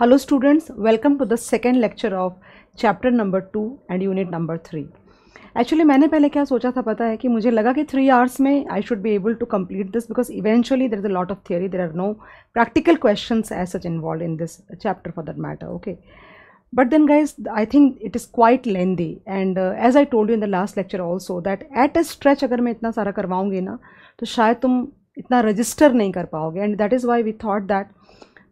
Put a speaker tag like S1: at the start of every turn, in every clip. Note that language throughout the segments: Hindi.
S1: Hello students welcome to the second lecture of chapter number two and unit number three actually मैंने पहले क्या सोचा था पता है कि मुझे लगा कि थ्री आवर्स में I should be able to complete this because eventually there is a lot of theory there are no practical question as such involve in this chapter for that matter okay but then guys I think it is quite lengthy and as I told you in the last lecture also that at a stretch अगर मैं इतना सारा करवाऊंगी ना तो शायद तुम इतना रजिस्टर नहीं कर पाओगे and that is why we thought that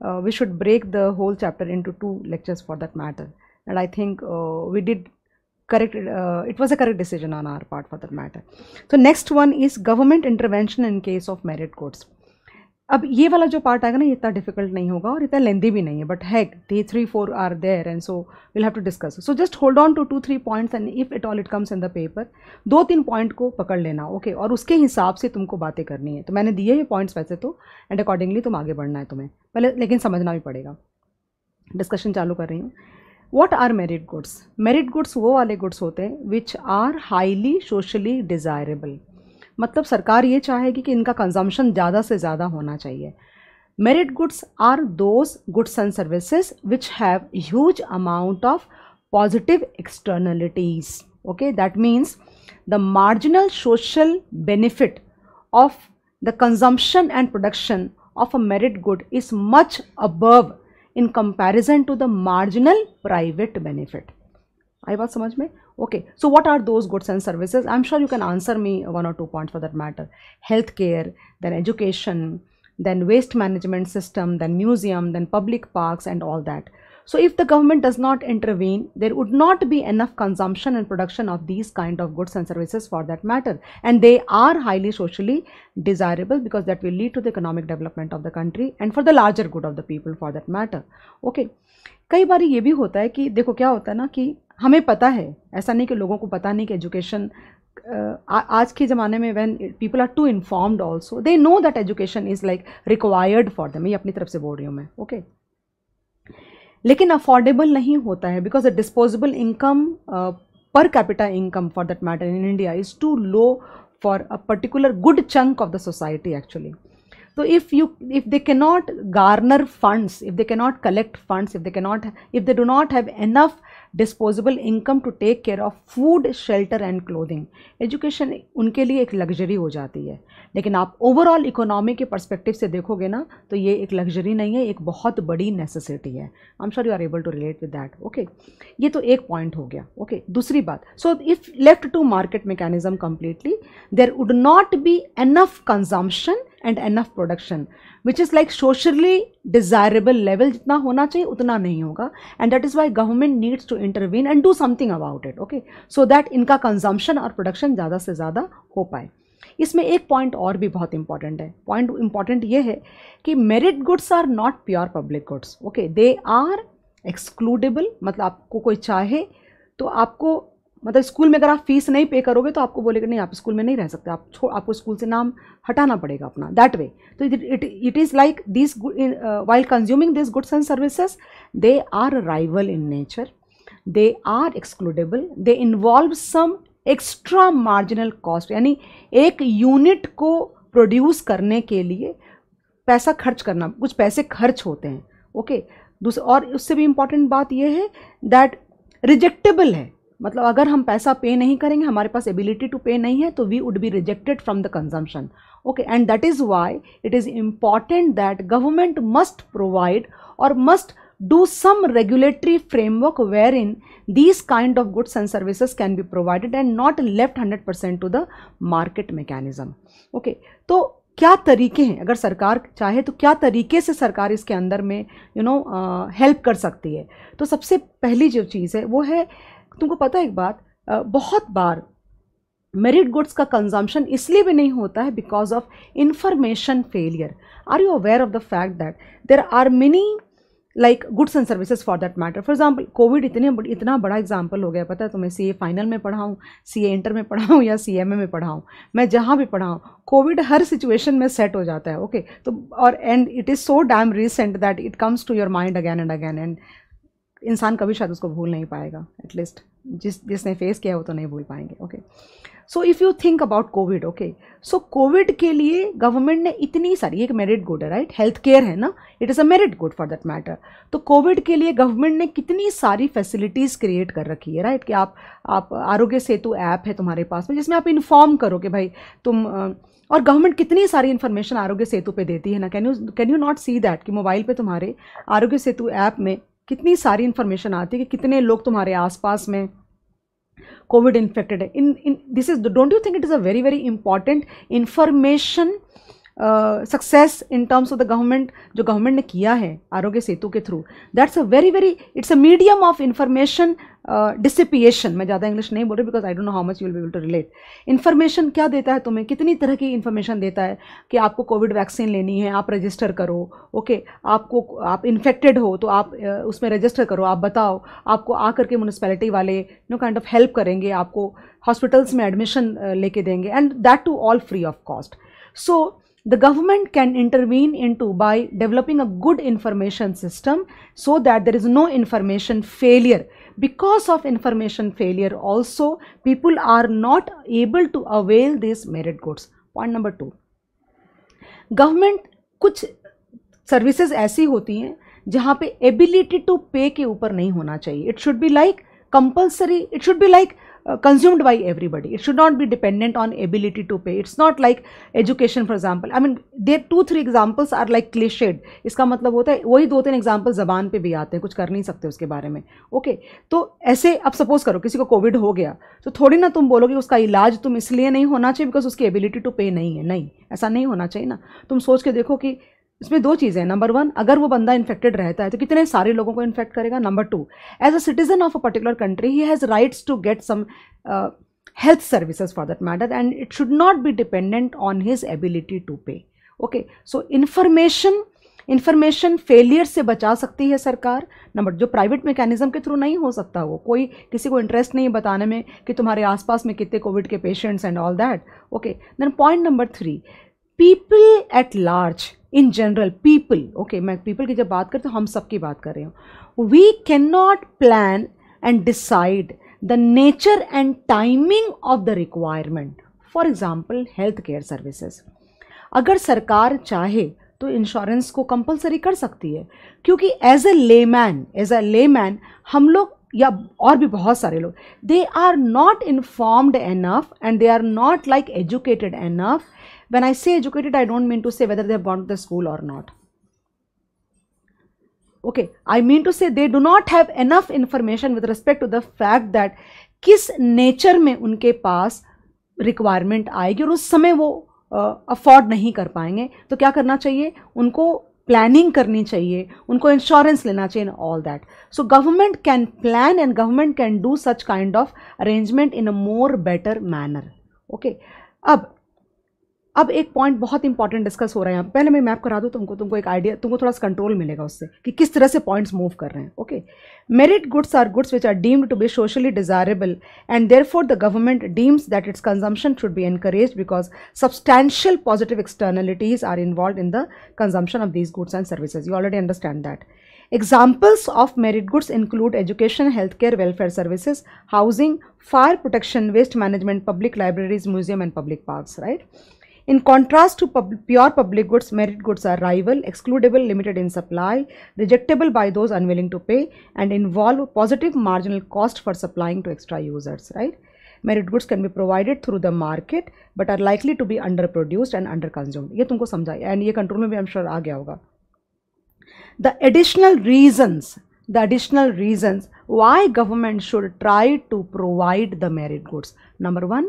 S1: uh, we should break the whole chapter into two lectures for that matter and i think uh, we did correct uh, it was a correct decision on our part for that matter so next one is government intervention in case of merit courts. अब ये वाला जो पार्ट आएगा ना ये इतना डिफिकल्ट नहीं होगा और इतना लेंदी भी नहीं है but hack they three four are there and so will have to discuss so just hold on to two three points and if it all it comes in the paper दो तीन पॉइंट को पकड़ लेना ओके okay? और उसके हिसाब से तुमको बातें करनी है तो मैंने दिए ये पॉइंट्स वैसे तो एंड अकॉर्डिंगली तुम आगे बढ़ना है तुम्हें पहले लेकिन समझना भी पड़ेगा डिस्कशन चालू कर रही हूँ what are merit goods merit goods वो वाले गुड्स होते हैं which are highly socially desirable मतलब सरकार ये चाहेगी कि इनका कंजम्पशन ज़्यादा से ज़्यादा होना चाहिए merit goods are those goods and services which have huge amount of positive externalities okay that means the marginal social benefit of the consumption and production of a merit good is much above in comparison to the marginal private benefit I बात समझ में Okay, so what are those goods and services? I'm sure you can answer me one or two points for that matter. Healthcare, then education, then waste management system, then museum, then public parks and all that. So if the government does not intervene, there would not be enough consumption and production of these kind of goods and services for that matter. And they are highly socially desirable because that will lead to the economic development of the country and for the larger good of the people for that matter. Okay. कई बार ये भी होता है कि देखो क्या होता है ना कि हमें पता है ऐसा नहीं कि लोगों को पता नहीं कि एजुकेशन आज के ज़माने में when people are too informed also they know that education is like required for them ये अपनी तरफ से बोल रही हूँ मैं ओके okay? लेकिन अफोर्डेबल नहीं होता है because the disposable income per capita income for that matter in India is too low for a particular good chunk of the society actually तो if if you they can not garner funds if they can not collect funds if they can not if they do not have enough disposable income to take care of food shelter and clothing education उनके लिए एक लग्जरी हो जाती है लेकिन आप ओवरऑल इकोनॉमी के परस्पेक्टिव से देखोगे ना तो ये एक लग्जरी नहीं है एक बहुत बड़ी नेसेसिटी है I am sure you are able to relate with that okay ये तो एक पॉइंट हो गया ओके okay? दूसरी बात so if left to market mechanism completely there would not be enough consumption and enough production which is like socially desirable level जितना होना चाहिए उतना नहीं होगा and that is why government needs to intervene and do something about it okay so that इनका कंजम्पशन और प्रोडक्शन ज़्यादा से ज़्यादा हो पाए इसमें एक पॉइंट और भी बहुत इंपॉर्टेंट है पॉइंट इंपॉर्टेंट ये है कि merit goods are not pure public goods okay they are excludable मतलब आपको कोई चाहे तो आपको मतलब स्कूल में अगर आप फीस नहीं पे करोगे तो आपको बोलेगा नहीं आप स्कूल में नहीं रह सकते आप छो आपको स्कूल से नाम हटाना पड़ेगा अपना दैट वे तो it is like this while consuming this goods and services they are rival in nature they are excludable they involve some extra marginal cost यानी एक यूनिट को प्रोड्यूस करने के लिए पैसा खर्च करना कुछ पैसे खर्च होते हैं ओके okay? दूसरा और उससे भी इम्पॉर्टेंट बात यह है दैट रिजेक्टेबल है मतलब अगर हम पैसा पे नहीं करेंगे हमारे पास एबिलिटी टू पे नहीं है तो we would be rejected from the consumption okay and that is why it is important that government must provide और must do some regulatory framework where in these kind of goods and services can be provided and not left hundred percent to the market mechanism okay तो क्या तरीके हैं अगर सरकार चाहे तो क्या तरीके से सरकार इसके अंदर में यू नो हेल्प कर सकती है तो सबसे पहली जो चीज़ है वो है तुमको पता है एक बात बहुत बार मेरिट गुड्स का कंजम्पशन इसलिए भी नहीं होता है because of information failure are you aware of the fact that there are many like goods and services for that matter for example Covid इतने इतना बड़ा एग्जाम्पल हो गया पता है तो मैं सी ए फाइनल में पढ़ाऊँ सी ए इंटर में पढ़ाऊँ या सी एम ए में पढ़ाऊँ मैं जहाँ भी पढ़ाऊँ कोविड हर सिचुएशन में सेट हो जाता है ओके okay? तो और and it is so damn recent that it comes to your mind again and again and इंसान कभी शायद उसको भूल नहीं पाएगा एटलीस्ट जिस जिसने फेस किया वो तो नहीं भूल पाएंगे okay so if you think about Covid okay so Covid के लिए गवर्नमेंट ने इतनी सारी एक मेरिट गुड है राइट हेल्थ केयर है ना it is a merit good for that matter तो कोविड के लिए गवर्नमेंट ने कितनी सारी फैसिलिटीज़ क्रिएट कर रखी है राइट कि आप आप आरोग्य सेतु ऐप है तुम्हारे पास में जिसमें आप इन्फॉर्म करो कि भाई तुम और गवर्नमेंट कितनी सारी इन्फॉर्मेशन आरोग्य सेतु पे देती है ना can you can you not see that कि मोबाइल पे तुम्हारे आरोग्य सेतु ऐप में कितनी सारी इन्फॉर्मेशन आती है कि कितने लोग तुम्हारे आसपास में कोविड इन्फेक्टेड है in in this is don't you think it is a very very important information success in terms of the government जो गवर्नमेंट ने किया है आरोग्य सेतु के through that's a very very it's a medium of information dissipation मैं ज़्यादा इंग्लिश नहीं बोल रही because I don't know how much you will be able to relate information क्या देता है तुम्हें कितनी तरह की इन्फॉर्मेशन देता है कि आपको कोविड वैक्सीन लेनी है आप रजिस्टर करो ओके okay, आपको आप इन्फेक्टेड हो तो आप उसमें रजिस्टर करो आप बताओ आपको आ करके म्यूनसिपैलिटी वाले नो काइंड ऑफ हेल्प करेंगे आपको हॉस्पिटल्स में एडमिशन लेके देंगे and that to all free of cost so The government can intervene into by developing a good information system so that there is no information failure. Because of information failure also, people are not able to avail these merit goods. Point number two. Government, कुछ services ऐसी होती हैं जहाँ पे pay टू पे के ऊपर नहीं होना चाहिए It should be like compulsory. It should be like uh, consumed by everybody. It should not be dependent on ability to pay. It's not like education, for example. I mean, there two three examples are like cliched. iska matlab hota hai wahi do teen example zuban pe bhi aate hain kuch kar nahi sakte uske bare mein okay, to aise ab suppose karo kisi ko covid ho gaya to thodi na tum bologe uska इलाज tum isliye nahi hona chahiye because uski ability to pay nahi hai nahi aisa nahi hona chahiye na tum soch ke dekho ki इसमें दो चीज़ें हैं नंबर वन अगर वो बंदा इन्फेक्टेड रहता है तो कितने सारे लोगों को इन्फेक्ट करेगा number two as a citizen of a particular country he has rights to get some health services for that matter and it should not be dependent on his ability to pay okay so information information failure से बचा सकती है सरकार नंबर जो प्राइवेट मैकेनिज्म के थ्रू नहीं हो सकता वो कोई किसी को इंटरेस्ट नहीं है बताने में कि तुम्हारे आसपास में कितने कोविड के patients and all that okay then point number three people at large in general people okay मैं पीपल की जब बात करती हूँ तो हम सब की बात कर रही हूँ we can not plan and decide the nature and timing of the requirement for example health care services अगर सरकार चाहे तो इंश्योरेंस को कंपलसरी कर सकती है क्योंकि एज ले लेमैन एज अ ले मैन हम लोग या और भी बहुत सारे लोग they are not informed enough and they are not like educated enough When I say educated, I don't mean to say whether they have gone to the school or not. Okay, I mean to say they do not have enough information with respect to the fact that किस नेचर में उनके पास रिक्वायरमेंट आएगी और उस समय वो अफोर्ड नहीं कर पाएंगे तो क्या करना चाहिए उनको प्लानिंग करनी चाहिए उनको इंश्योरेंस लेना चाहिए all that so government can plan and government can do such kind of arrangement in a more better manner okay अब अब एक पॉइंट बहुत इंपॉर्टेंट डिस्कस हो रहा है यहाँ पहले मैं मैप करा दूँ तुमको तुमको एक आइडिया तुमको थोड़ा सा कंट्रोल मिलेगा उससे कि किस तरह से पॉइंट्स मूव कर रहे हैं okay merit goods are goods which are deemed to be socially desirable and therefore the government deems that its consumption should be encourage because substantial positive externalities are involve in the consumption of these goods and services you already understand that examples of merit goods include education health care welfare services housing fire protection waste management public libraries museum and public parks, right In contrast to pub pure public goods, merit goods are rival, excludable, limited in supply, rejectable by those unwilling to pay and involve positive marginal cost for supplying to extra users, right? Merit goods can be provided through the market but are likely to be underproduced and underconsumed. ये तुमको समझाया and ये control में भी I'm sure आ गया होगा. The additional reasons, the additional reasons why government should try to provide the merit goods. Number one,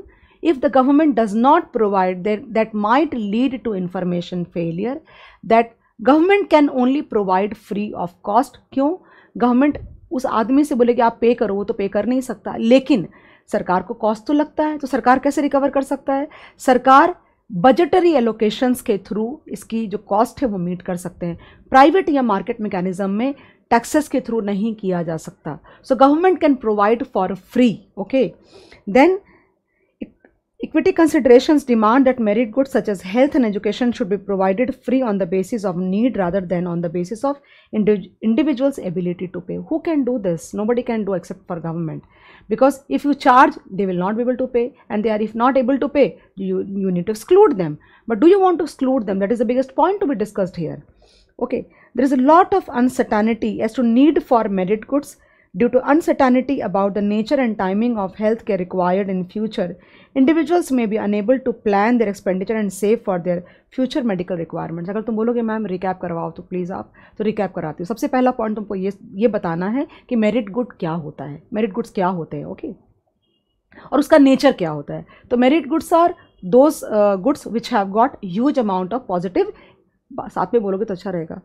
S1: if the government does not provide that, that might lead to information failure that government can only provide free of cost क्यों गवर्नमेंट उस आदमी से बोले कि आप पे करो वो तो पे कर नहीं सकता लेकिन सरकार को कॉस्ट तो लगता है तो सरकार कैसे रिकवर कर सकता है सरकार बजटरी एलोकेशंस के थ्रू इसकी जो कॉस्ट है वो मीट कर सकते हैं प्राइवेट या मार्केट मैकेनिज्म में टैक्सेस के थ्रू नहीं किया जा सकता so government can provide for free okay then Equity considerations demand that merit goods such as health and education should be provided free on the basis of need rather than on the basis of indiv individual's ability to pay. Who can do this? Nobody can do except for government. Because if you charge, they will not be able to pay and they are if not able to pay, you, you need to exclude them. But do you want to exclude them? That is the biggest point to be discussed here. Okay, there is a lot of uncertainty as to need for merit goods Due to uncertainty about the nature and timing of healthcare required in future, individuals may be unable to plan their expenditure and save for their future medical requirements. अगर तुम बोलोगे मैम रिकैप करवाओ तो प्लीज़ आप तो रिकैप कराती हो सबसे पहला पॉइंट तुमको ये ये बताना है कि मेरिट गुड क्या होता है मेरिट गुड्स क्या होते हैं ओके okay? और उसका नेचर क्या होता है तो merit goods are those goods which have got huge amount of positive साथ में बोलोगे तो अच्छा रहेगा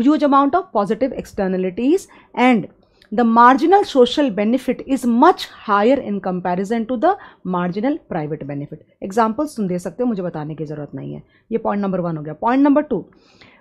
S1: huge amount of positive externalities and the marginal social benefit is much higher in comparison to the marginal private benefit. Examples तुम दे सकते हो मुझे बताने की ज़रूरत नहीं है ये पॉइंट नंबर वन हो गया point number two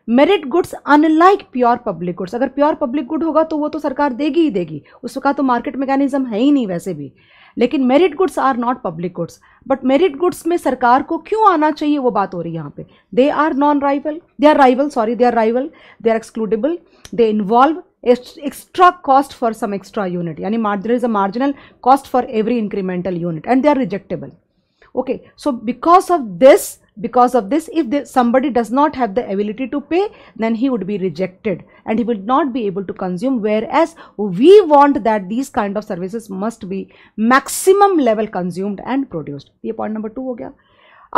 S1: merit goods unlike pure public goods अगर प्योर पब्लिक गुड होगा तो वो तो सरकार देगी ही देगी उसका तो मार्केट मैकेनिज्म है ही नहीं वैसे भी लेकिन merit goods are not public goods but merit goods में सरकार को क्यों आना चाहिए वो बात हो रही है यहाँ पे they are non rival they are rival sorry they are rival they are excludable they involve extra cost for some extra unit yani there is a marginal cost for every incremental unit and they are rejectable okay so because of this because of this if somebody does not have the ability to pay then he would be rejected and he will not be able to consume whereas we want that these kind of services must be maximum level consumed and produced ye point number 2 ho gaya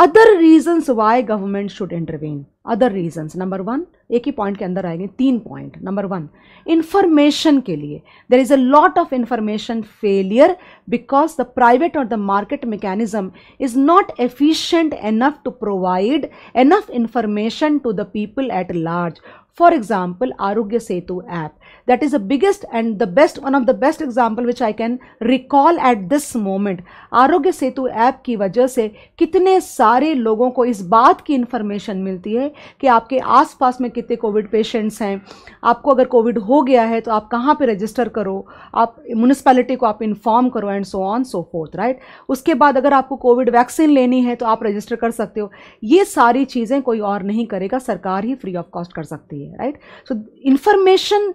S1: other reasons why government should intervene other reason number one एक ही पॉइंट के अंदर आएंगे तीन पॉइंट नंबर वन इंफॉर्मेशन के लिए there is a lot of information failure because the private और the market mechanism is not efficient enough to provide enough information to the people at large for example Aarogya Setu app that is the biggest and the best one of the best example which I can recall at this moment Aarogya Setu app की वजह से कितने सारे लोगों को इस बात की इन्फॉर्मेशन मिलती है कि आपके आसपास में कितने कोविड पेशेंट्स हैं आपको अगर कोविड हो गया है तो आप कहाँ पे रजिस्टर करो आप म्यूनिसपैलिटी को आप इन्फॉर्म करो and so on so fourth right उसके बाद अगर आपको कोविड वैक्सीन लेनी है तो आप रजिस्टर कर सकते हो ये सारी चीज़ें कोई और नहीं करेगा सरकार ही फ्री ऑफ कॉस्ट कर सकती है way right so information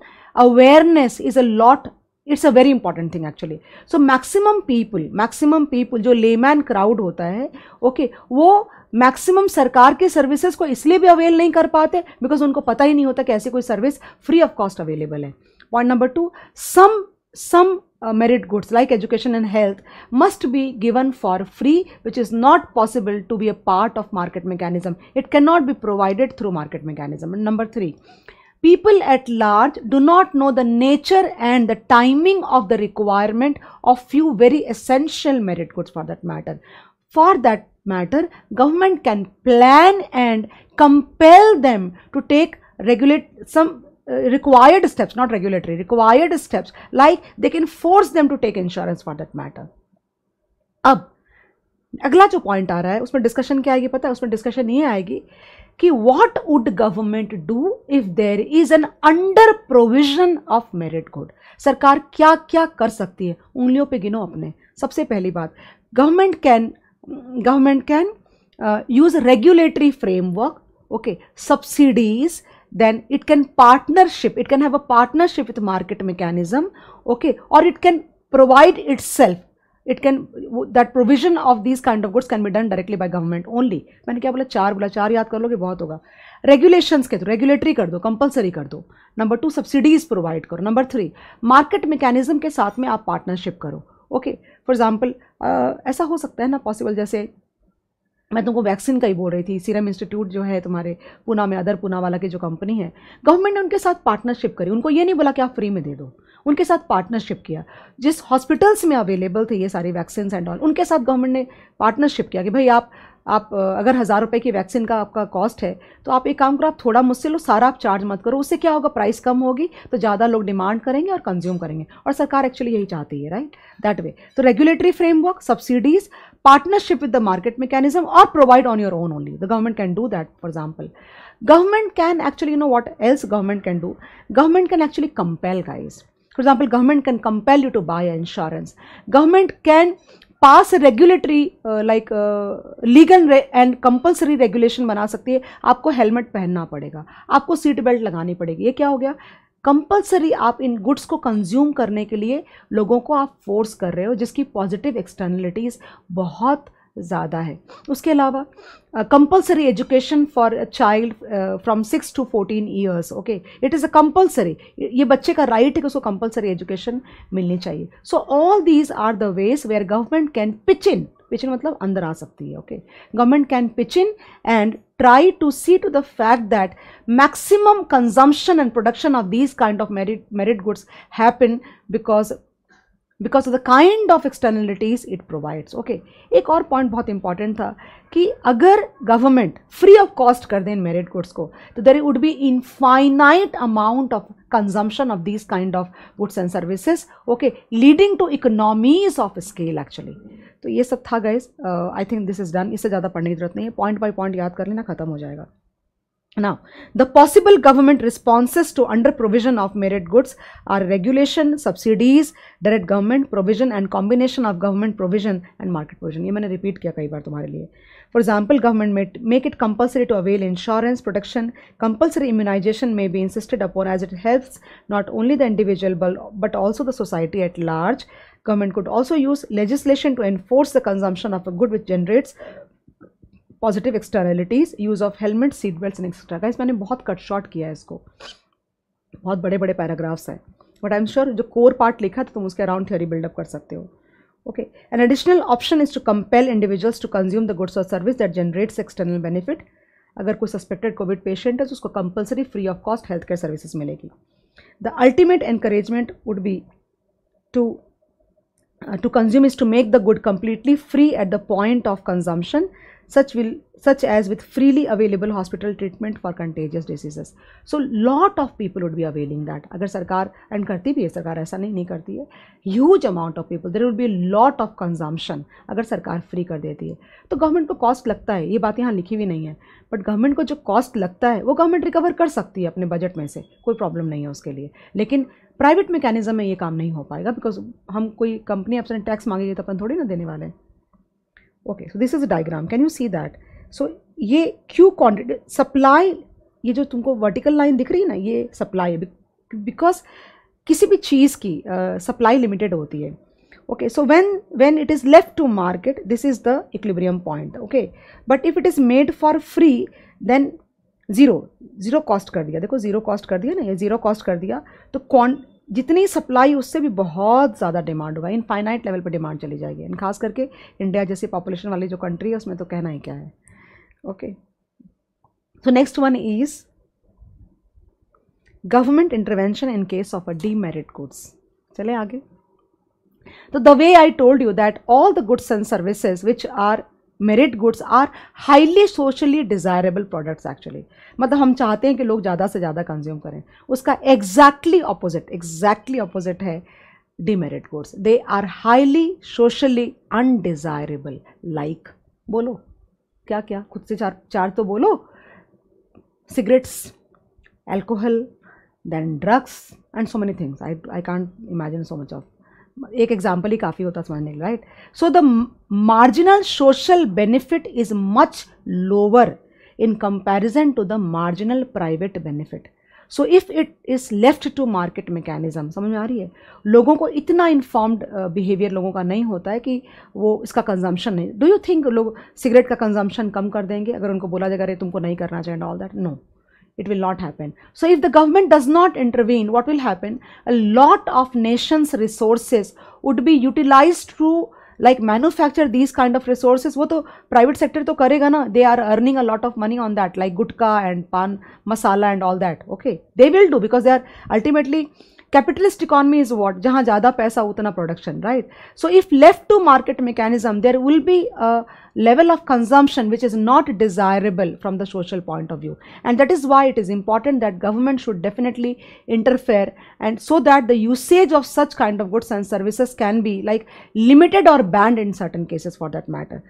S1: awareness is a lot it's a very important thing actually so maximum people maximum people जो लेमैन क्राउड होता है ओके okay, वो मैक्सिमम सरकार के सर्विसेज को इसलिए भी अवेल नहीं कर पाते बिकॉज उनको पता ही नहीं होता कि ऐसी कोई service free of cost available है point number two some some uh, merit goods like education and health must be given for free which is not possible to be a part of market mechanism. It cannot be provided through market mechanism. And number three, people at large do not know the nature and the timing of the requirement of few very essential merit goods for that matter. For that matter, government can plan and compel them to take regulate some required steps not regulatory required steps like they can force them to take insurance for that matter अब अगला जो पॉइंट आ रहा है उसमें डिस्कशन क्या आएगी पता है उसमें डिस्कशन ये आएगी कि what would government do if there is an under provision of merit good सरकार क्या क्या कर सकती है उंगलियों पे गिनो अपने सबसे पहली बात government can government can use regulatory framework okay subsidies then it can partnership it can have a partnership with market mechanism okay or it can provide itself it can that provision of these kind of goods can be done directly by government only मैंने क्या बोला चार बोला चार याद कर लोगे bahut hoga regulations के थ्रू रेगुलेटरी कर दो कंपलसरी कर दो नंबर टू सब्सिडीज प्रोवाइड करो नंबर थ्री मार्केट मेकेनिज़्म के साथ में आप पार्टनरशिप करो okay for example aisa ho sakta hai na possible jaise मैं तुमको वैक्सीन का ही बोल रही थी सीरम इंस्टीट्यूट जो है तुम्हारे पूना में अदर पूना वाला की जो कंपनी है गवर्नमेंट ने उनके साथ पार्टनरशिप करी उनको ये नहीं बोला कि आप फ्री में दे दो उनके साथ पार्टनरशिप किया जिस हॉस्पिटल्स में अवेलेबल थे ये सारे वैक्सीन एंड ऑल उनके साथ गवर्नमेंट ने पार्टनरशिप किया कि भाई आप आप अगर हज़ार रुपये की वैक्सीन का आपका कॉस्ट है तो आप एक काम करो आप थोड़ा मुझसे लो सारा आप चार्ज मत करो उससे क्या होगा प्राइस कम होगी तो ज़्यादा लोग डिमांड करेंगे और कंज्यूम करेंगे और सरकार एक्चुअली यही चाहती है राइट दैट वे तो regulatory framework subsidies partnership with the market mechanism और provide on your own only the government can do that for example government can actually you know what else government can do government can actually compel guys for example government can compel you to buy an insurance government can pass regulatory like legal and compulsory regulation बना सकती है आपको हेलमेट पहनना पड़ेगा आपको सीट बेल्ट लगानी पड़ेगी ये क्या हो गया कंपलसरी आप इन गुड्स को कंज्यूम करने के लिए लोगों को आप फोर्स कर रहे हो जिसकी पॉजिटिव एक्सटर्नलिटीज़ बहुत ज़्यादा है उसके अलावा compulsory education for a child from six to fourteen years okay it is a compulsory ये बच्चे का राइट है कि उसको कंपलसरी एजुकेशन मिलनी चाहिए so all these are the ways where government can pitch in pitch in मतलब अंदर आ सकती है okay government can pitch in and try to see to the fact that maximum consumption and production of these kind of merit merit goods happen because because of the kind of externalities it provides okay एक और पॉइंट बहुत इंपॉर्टेंट था कि अगर गवर्नमेंट फ्री ऑफ कॉस्ट कर दें मेरिट गुड्स को तो there would be infinite amount of consumption of this kind of goods and services okay leading to economies of scale actually तो ये सब था guys I think this is done इससे ज़्यादा पढ़ने की जरूरत नहीं है पॉइंट बाई पॉइंट याद कर लेना खत्म हो जाएगा Now, the possible government responses to under provision of merit goods are regulation, subsidies, direct government provision and combination of government provision and market provision. ये मैंने repeat किया many times For example, government may make it compulsory to avail insurance protection. Compulsory immunization may be insisted upon as it helps not only the individual but also the society at large. Government could also use legislation to enforce the consumption of a good which generates positive externalities use of helmet seat belt and etcetera का मैंने बहुत कट शॉर्ट किया है इसको बहुत बड़े बड़े पैराग्राफ्स हैं बट आई एम श्योर जो कोर पार्ट लिखा था तो तुम उसके अराउंड थ्योरी बिल्डअप कर सकते हो okay an additional option is to compel individuals to consume the goods और service that generates external benefit अगर कोई सस्पेक्टेड कोविड पेशेंट है तो उसको compulsory free of cost health care services मिलेगी the ultimate encouragement would be to to consume is to make the good completely free at the point of consumption such will such as with freely available hospital treatment for contagious diseases so lot of people would be availing that agar sarkar and karti bhi hai sarkar aisa nahi nahi karti hai huge amount of people there would be lot of consumption agar sarkar free kar deti hai to government ko cost lagta hai ye baat yahan likhi bhi nahi hai but government ko jo cost lagta hai wo government recover kar sakti hai apne budget mein se koi problem nahi hai uske liye lekin private mechanism में ये काम नहीं हो पाएगा बिकॉज हम कोई कंपनी अपने टैक्स मांगेगी तो अपन थोड़ी ना देने वाले हैं okay so this is a diagram can you see that so ये क्यू क्वान्टिटी सप्लाई ये जो तुमको वर्टिकल लाइन दिख रही है ना ये सप्लाई बिकॉज किसी भी चीज़ की सप्लाई uh, लिमिटेड होती है okay so when when it is left to market this is the equilibrium point okay but if it is made for free then zero zero cost कर दिया देखो ज़ीरो कॉस्ट कर दिया ना ये ज़ीरो कॉस्ट कर दिया तो कौन जितनी सप्लाई उससे भी बहुत ज़्यादा डिमांड होगा फाइनाइट लेवल पर डिमांड चली जाएगी इन खास करके इंडिया जैसी पॉपुलेशन वाली जो कंट्री है उसमें तो कहना ही क्या है okay so next one is government intervention in case of a demerit goods चले आगे तो the way I told you that all the goods and services which are merit goods are highly socially desirable products actually मतलब हम चाहते हैं कि लोग ज़्यादा से ज़्यादा कंज्यूम करें उसका एग्जैक्टली ऑपोजिट एग्जैक्टली ऑपोजिट है merit goods they are highly socially undesirable like बोलो क्या क्या खुद से चार चार तो बोलो cigarettes alcohol then drugs and so many things I I can't imagine so much of एक एग्जाम्पल ही काफ़ी होता समझने right so the marginal social benefit is much lower in comparison to the marginal private benefit so if it is left to market mechanism समझ में आ रही है लोगों को इतना इन्फॉर्म्ड बिहेवियर लोगों का नहीं होता है कि वो इसका कंजम्पशन नहीं डू यू थिंक लोग सिगरेट का कंजम्पशन कम कर देंगे अगर उनको बोला जाएगा अरे तुमको नहीं करना चाहिए all that no it will not happen. So if the government does not intervene, what will happen? A lot of nations resources would be utilized to like manufacture these kind of resources. वो तो private sector तो करेगा ना they are earning a lot of money on that like gutka and pan masala and all that. Okay, they will do because they are ultimately capitalist economy is what जहाँ ज़्यादा पैसा उतना production right. So if left to market mechanism there will be a uh, level of consumption which is not desirable from the social point of view and that is why it is important that government should definitely interfere and so that the usage of such kind of goods and services can be like limited or banned in certain cases for that matter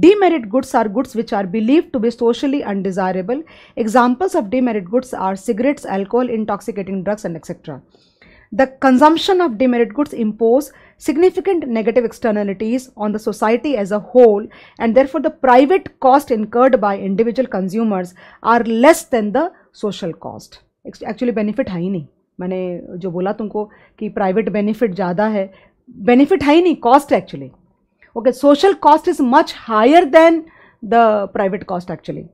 S1: demerit goods are goods which are believed to be socially undesirable examples of demerit goods are cigarettes alcohol intoxicating drugs and etc the consumption of demerit goods impose significant negative externalities on the society as a whole and therefore the private cost incurred by individual consumers are less than the social cost. Actually benefit है ही नहीं मैंने जो बोला तुमको private benefit ज़्यादा है benefit hai nahi. cost actually. Okay, social cost is much higher than the private cost actually.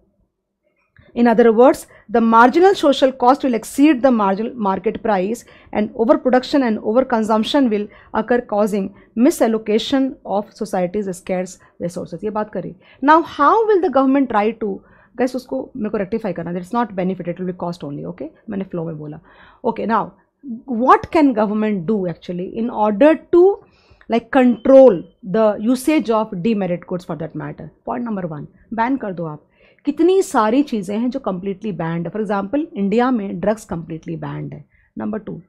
S1: In other words, the marginal social cost will exceed the marginal market price and overproduction and overconsumption will occur causing misallocation of society's scarce resources. Now how will the government try to guys? Usko meko rectify karna. that's not benefit; it will be cost only. Okay, okay flow flow में okay now what can government do actually in order to like control the usage of demerit goods for that matter point number 1 ban kar do aap कितनी सारी चीज़ें हैं जो कम्प्लीटली बैंड है फॉर एग्जाम्पल इंडिया में ड्रग्स कम्प्लीटली बैंड है number two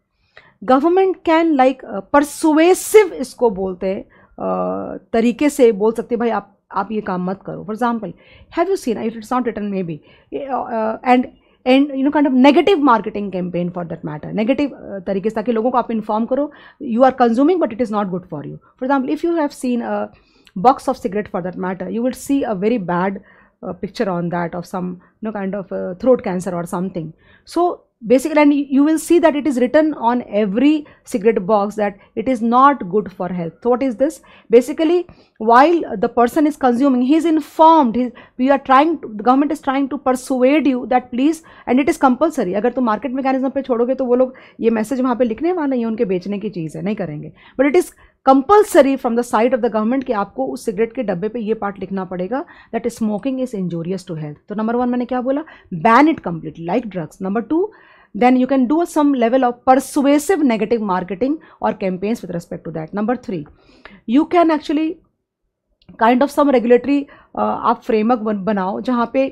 S1: government can like persuasive इसको बोलते uh, तरीके से बोल सकते भाई आप आप ये काम मत करो for example have you seen it it's not written may be and and you know kind of negative marketing campaign for that matter negative तरीके से ताकि लोगों को आप इन्फॉर्म करो you are consuming but it is not good for you for example if you have seen a box of cigarette for that matter you will see a very bad a picture on that of some you know, kind of uh, throat cancer or something. So basically and you will see that it is written on every cigarette box that it is not good for health. So what is this? Basically while the person is consuming he is informed he, we are trying to, the government is trying to persuade you that please and it is compulsory अगर तुम मार्केट मैकेनिज्म पे छोड़ोगे तो वो लोग ये मैसेज वहाँ पे लिखने वाले हैं unke bechne ki cheez hai nahi karenge but it is compulsory from the side of the government कि आपको उस सिगरेट के डब्बे पे ये पार्ट लिखना पड़ेगा that smoking is injurious to health तो नंबर वन मैंने क्या बोला ban it completely like drugs number two you can do a some level of persuasive negative marketing और campaigns with respect to that number three you can actually kind of some regulatory आप फ्रेमवर्क बनाओ जहाँ पे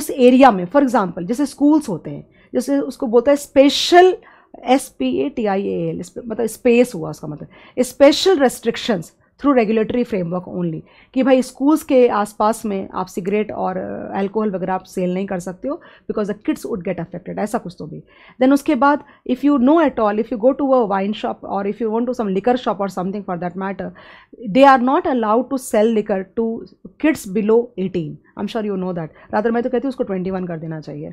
S1: उस एरिया में फॉर एग्जाम्पल जैसे स्कूल्स होते हैं जैसे उसको बोलता है special uh, S P A T I A L मतलब स्पेस हुआ उसका मतलब special restrictions through regulatory framework only कि भाई स्कूल्स के आसपास में आप सिगरेट और अल्कोहल uh, वगैरह आप सेल नहीं कर सकते हो because the kids would get affected ऐसा कुछ तो भी देन उसके बाद if you know at all if you go to a wine shop और if you want to some liquor shop और something for that matter they are not allowed to sell liquor to kids below eighteen I am sure you know that rather मैं तो कहती हूँ उसको ट्वेंटी वन कर देना चाहिए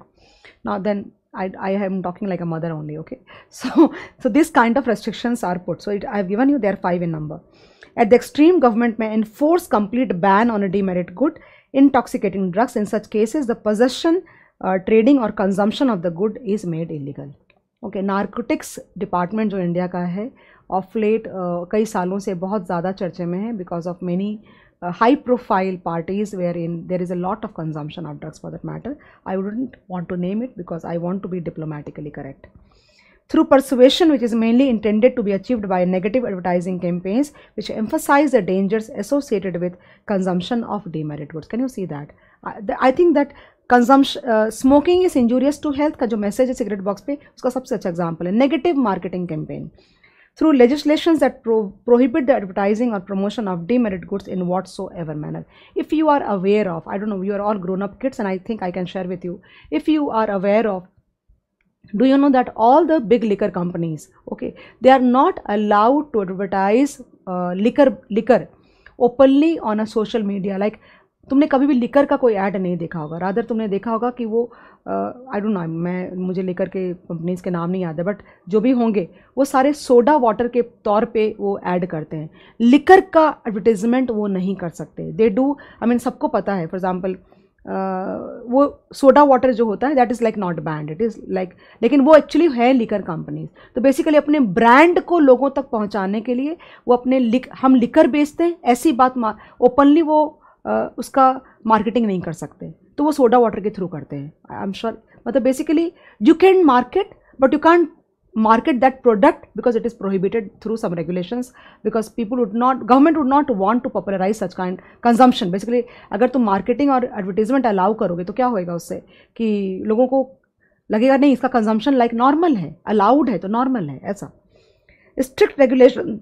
S1: ना then I I am talking like a mother only okay so so this kind of restrictions are put so it I given you there five in number at the extreme government में enforce complete ban on a demerit good intoxicating drugs in such cases the possession trading और consumption of the good is made illegal okay narcotics department जो इंडिया का है ऑफ लेट uh, कई सालों से बहुत ज़्यादा चर्चे में है because of many uh, high profile parties wherein there is a lot of consumption of drugs for that matter. I wouldn't want to name it because I want to be diplomatically correct. Through persuasion, which is mainly intended to be achieved by negative advertising campaigns, which emphasize the dangers associated with consumption of demerit goods. Can you see that? I, think that uh, smoking is injurious to health. Health का message message cigarette box box पे उसका सबसे अच्छा example Negative marketing marketing through legislations that pro prohibit the advertising or promotion of demerit goods in whatsoever manner. If you are aware of, I don't know, you are all grown up kids and I think I can share with you. If you are aware of, do you know that all the big liquor companies, okay, they are not allowed to advertise uh, liquor, liquor openly on a social media like तुमने कभी भी लिकर का कोई ऐड नहीं देखा होगा रादर तुमने देखा होगा कि वो आई डोंट नो मैं मुझे लेकर के कंपनीज़ के नाम नहीं याद है बट जो भी होंगे वो सारे सोडा वाटर के तौर पे वो ऐड करते हैं लिकर का एडवर्टीजमेंट वो नहीं कर सकते दे डू आई मीन सबको पता है फॉर एग्ज़ाम्पल वो सोडा वाटर जो होता है that is like not brand it is like लेकिन वो एक्चुअली है लिकर कंपनीज तो बेसिकली अपने ब्रांड को लोगों तक पहुंचाने के लिए वो अपने लिक हम लिकर बेचते हैं ऐसी बात ओपनली वो उसका मार्केटिंग नहीं कर सकते तो वो सोडा वाटर के थ्रू करते हैं आई एम श्योर मतलब basically you can market but you can market that product because it is prohibited through some regulations because people would not government would not want to popularize such kind consumption basically अगर तुम मार्केटिंग और एडवर्टीजमेंट अलाउ करोगे तो क्या होएगा उससे कि लोगों को लगेगा नहीं इसका कंजम्पशन लाइक नॉर्मल है अलाउड है तो नॉर्मल है ऐसा strict regulation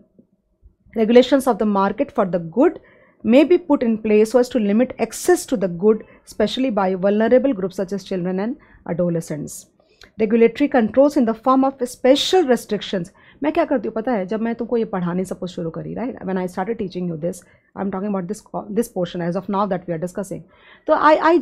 S1: regulation of the market for the good may be put in place so as to limit access to the good, especially by vulnerable groups such as children and adolescents. Regulatory controls in the form of special restrictions. मैं क्या करती हूँ पता है जब मैं तुमको ये पढ़ाने सब कुछ शुरू करी right when I started teaching you this I am talking about this this portion as of now that we are discussing तो आई आई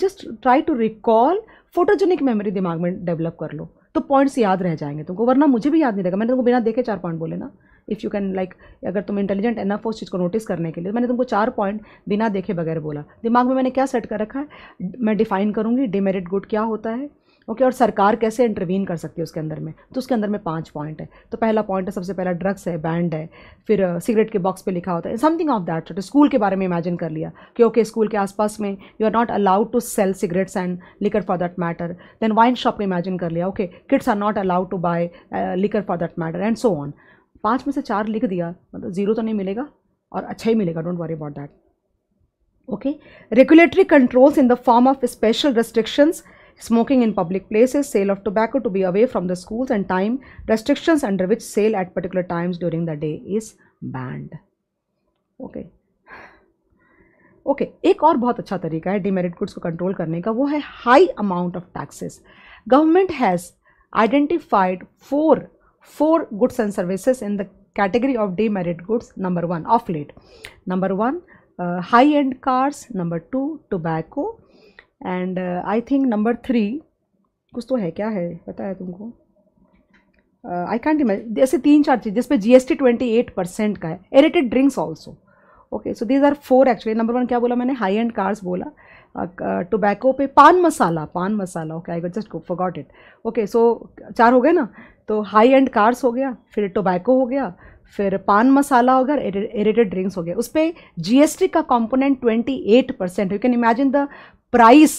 S1: तो पॉइंट्स याद रह जाएंगे तुमको वरना मुझे भी याद नहीं रहेगा मैंने तुमको बिना देखे चार पॉइंट बोले ना इफ़ यू कैन लाइक अगर तुम इंटेलिजेंट एनफ हो उस चीज़ को नोटिस करने के लिए तो मैंने तुमको चार पॉइंट बिना देखे बगैर बोला दिमाग में मैंने क्या सेट कर रखा है मैं डिफाइन करूँगी डिमेरिट गुड क्या होता है ओके और सरकार कैसे इंटरवीन कर सकती है उसके अंदर में तो उसके अंदर में पांच पॉइंट है तो पहला पॉइंट है सबसे पहला ड्रग्स है बैंड है फिर सिगरेट uh, के बॉक्स पे लिखा होता है समथिंग ऑफ दैट छोटे स्कूल के बारे में इमेजिन कर लिया कि ओके स्कूल के आसपास में you are not allowed to sell cigarettes and liquor for that matter then wine shop में इमेजिन कर लिया okay kids are not allowed to buy liquor for that matter and so on पाँच में से चार लिख दिया मतलब ज़ीरो तो नहीं मिलेगा और अच्छा ही मिलेगा don't worry about that okay regulatory controls in the form of special restrictions smoking in public places, sale of tobacco to be away from the schools and time restrictions under which sale at particular times during the day is banned. Okay. Okay okay, एक और बहुत अच्छा तरीका है डिमेरिट गुड्स को कंट्रोल करने का वो है high amount of taxes government has identified four four goods and category of demerit goods number one off late number one uh, high-end cars number two tobacco and I think number three कुछ तो है क्या है पता है तुमको आई कैंट इमेज ऐसे तीन चार चीज़ जिसमें G S T twenty eight percent का है aerated drinks also okay so these are four actually number one क्या बोला मैंने हाई एंड कार्स बोला टोबैको uh, uh, पे paan masala paan masala okay I just go got it okay so चार हो गए ना तो हाई एंड कार्स हो गया फिर टोबैको हो गया फिर पान मसाला हो गया एरेटेड ड्रिंक्स हो गया उस पर जी का component twenty eight percent you can imagine the price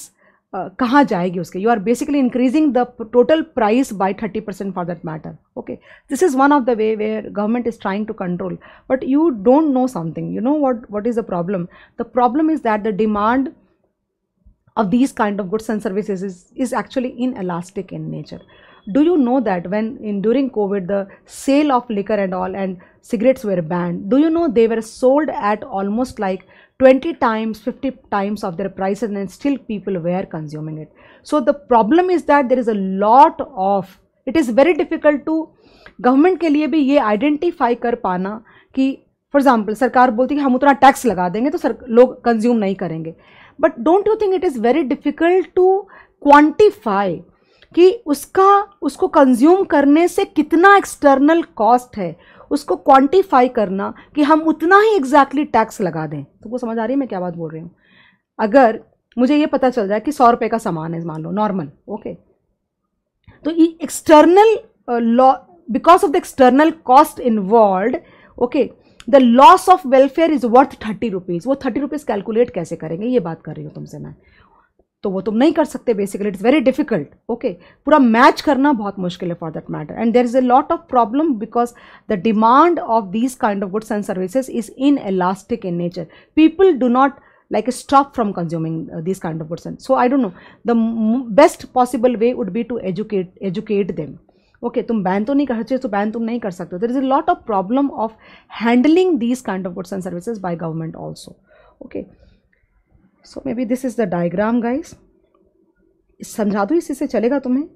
S1: कहाँ जाएगी उसके you are basically increasing the total price by thirty percent for that matter okay this is one of the way where government is trying to control but you don't know something you know what what is the problem the problem is that the demand these kind of goods and services is is actually in inelastic in nature do you know that when in during covid the sale of liquor and all and cigarettes were banned do you know they were sold at almost like 20 times 50 times of their prices and still people were consuming it so the problem is that there is a lot of it is very difficult to government के लिए भी ये identify कर पाना कि for example सरकार बोलती है कि हम उतना टैक्स लगा देंगे तो सर लोग कंज्यूम नहीं करेंगे but don't you think it is very difficult to कि उसका उसको कंज्यूम करने से कितना एक्सटर्नल कॉस्ट है उसको क्वांटिफाई करना कि हम उतना ही एग्जैक्टली टैक्स लगा दें तो वो समझ आ रही है मैं क्या बात बोल रही हूँ अगर मुझे ये पता चल जाए कि सौ रुपये का सामान है मान लो नॉर्मल ओके तो ये external law because of the external cost involve okay the loss of welfare is worth thirty rupees वो थर्टी रुपीज़ कैलकुलेट कैसे करेंगे ये बात कर रही हूँ तुमसे मैं तो वो तुम नहीं कर सकते basically it's very difficult okay पूरा मैच करना बहुत मुश्किल है for that matter and there is a lot of problem because the demand of these kind of goods and services is inelastic in nature people do not like a stop from consuming uh, these kind of goods and so i don't know the best possible way would be to educate educate them okay तुम बैन तो नहीं कर सकते तो बैन तुम नहीं कर सकते there is a lot of problem of handling these kind of goods and services by government also okay so may be this is the diagram guys समझा दो इसी से चलेगा तुम्हें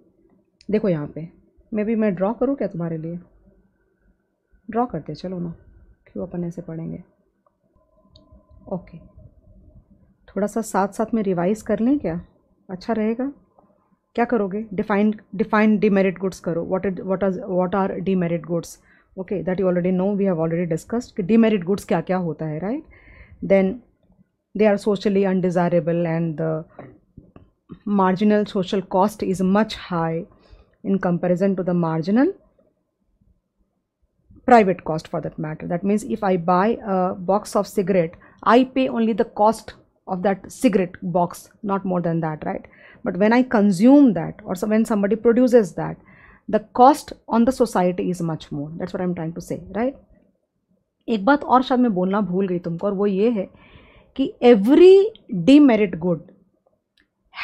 S1: देखो यहाँ पे मे बी मैं ड्रॉ करूँ क्या तुम्हारे लिए ड्रॉ करते चलो ना क्यों अपन ऐसे पढ़ेंगे ओके थोड़ा सा साथ साथ में रिवाइज़ कर लें क्या अच्छा रहेगा क्या करोगे डिफाइन डिफाइन डीमेरिट गुड्स करो what is what are what are demerit goods okay that you already know we have already discussed कि डीमेरिट गुड्स क्या क्या होता है right right? Then they are socially undesirable and the marginal social cost is much high in comparison to the marginal private cost for that matter that means if i buy a box of cigarette i pay only the cost of that cigarette box not more than that right but when i consume that or so when somebody produces that the cost on the society is much more that's what i'm trying to say right एक बात और शायद मैं बोलना भूल कि every demerit good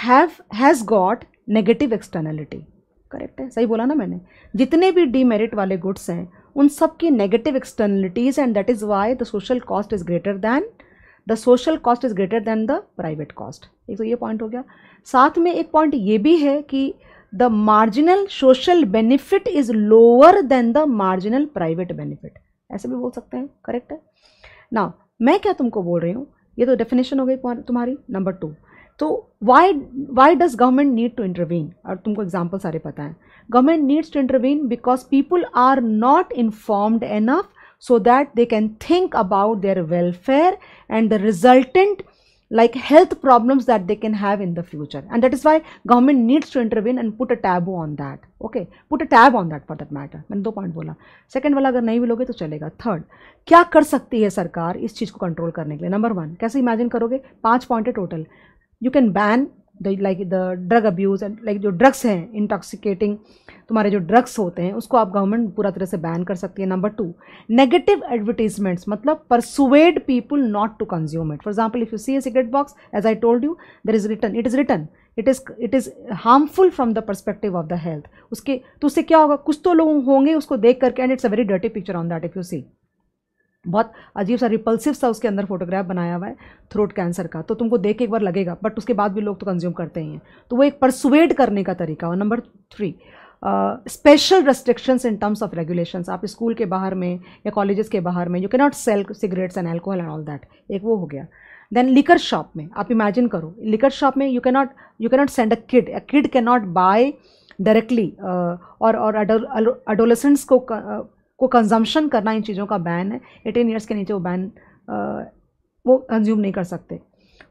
S1: have has got negative externality correct है सही बोला ना मैंने जितने भी डीमेरिट वाले गुड्स हैं उन सब की negative externalities and that is why the social cost is greater than the social cost is greater than the private cost एक तो ये पॉइंट हो गया साथ में एक पॉइंट ये भी है कि the marginal social benefit is lower than the marginal private benefit ऐसे भी बोल सकते हैं करेक्ट है ना मैं क्या तुमको बोल रही हूँ ये तो डेफिनेशन हो गई तुम्हारी नंबर टू तो why why does government need to intervene और तुमको एग्जाम्पल सारे पता है government needs to intervene because people are not informed enough so that they can think about their welfare and the resultant like health problems that they can have in the future and that is why government needs to intervene and put a taboo on that okay put a tab on that for that matter main do point bola second wala agar nahi miloge to chalega third kya kar sakti hai sarkar is cheez ko control karne ke liye number 1 kaise imagine karoge panch point hai total you can ban the like the drug abuse and like जो ड्रग्स हैं इंटॉक्सिकेटिंग तुम्हारे जो ड्रग्स होते हैं उसको आप गवर्नमेंट पूरा तरह से बैन कर सकती है नंबर टू नेगेटिव एडवर्टीजमेंट्स मतलब persuade people not to consume it for example if you see a cigarette box as I told you there is written it is written it is it is harmful from the perspective of the health उसके तो उससे क्या होगा कुछ तो लोग होंगे उसको देख करके and it's a very dirty picture on that if you see बहुत अजीब सा रिपल्सिव सा उसके अंदर फोटोग्राफ बनाया हुआ है थ्रोट कैंसर का तो तुमको देख एक बार लगेगा बट उसके बाद भी लोग तो कंज्यूम करते ही हैं तो वो एक परसुएड करने का तरीका और number three special restrictions in terms of regulations आप स्कूल के बाहर में या कॉलेजेस के बाहर में you cannot sell cigarettes and alcohol and all that एक वो हो गया देन लिकर शॉप में आप इमेजिन करो लिकर शॉप में you cannot you cannot send a kid a kid cannot not buy directly और और अडोलसेंट्स को को कंजम्पशन करना इन चीज़ों का बैन है एटीन ईयर्स के नीचे वो बैन वो कंज्यूम नहीं कर सकते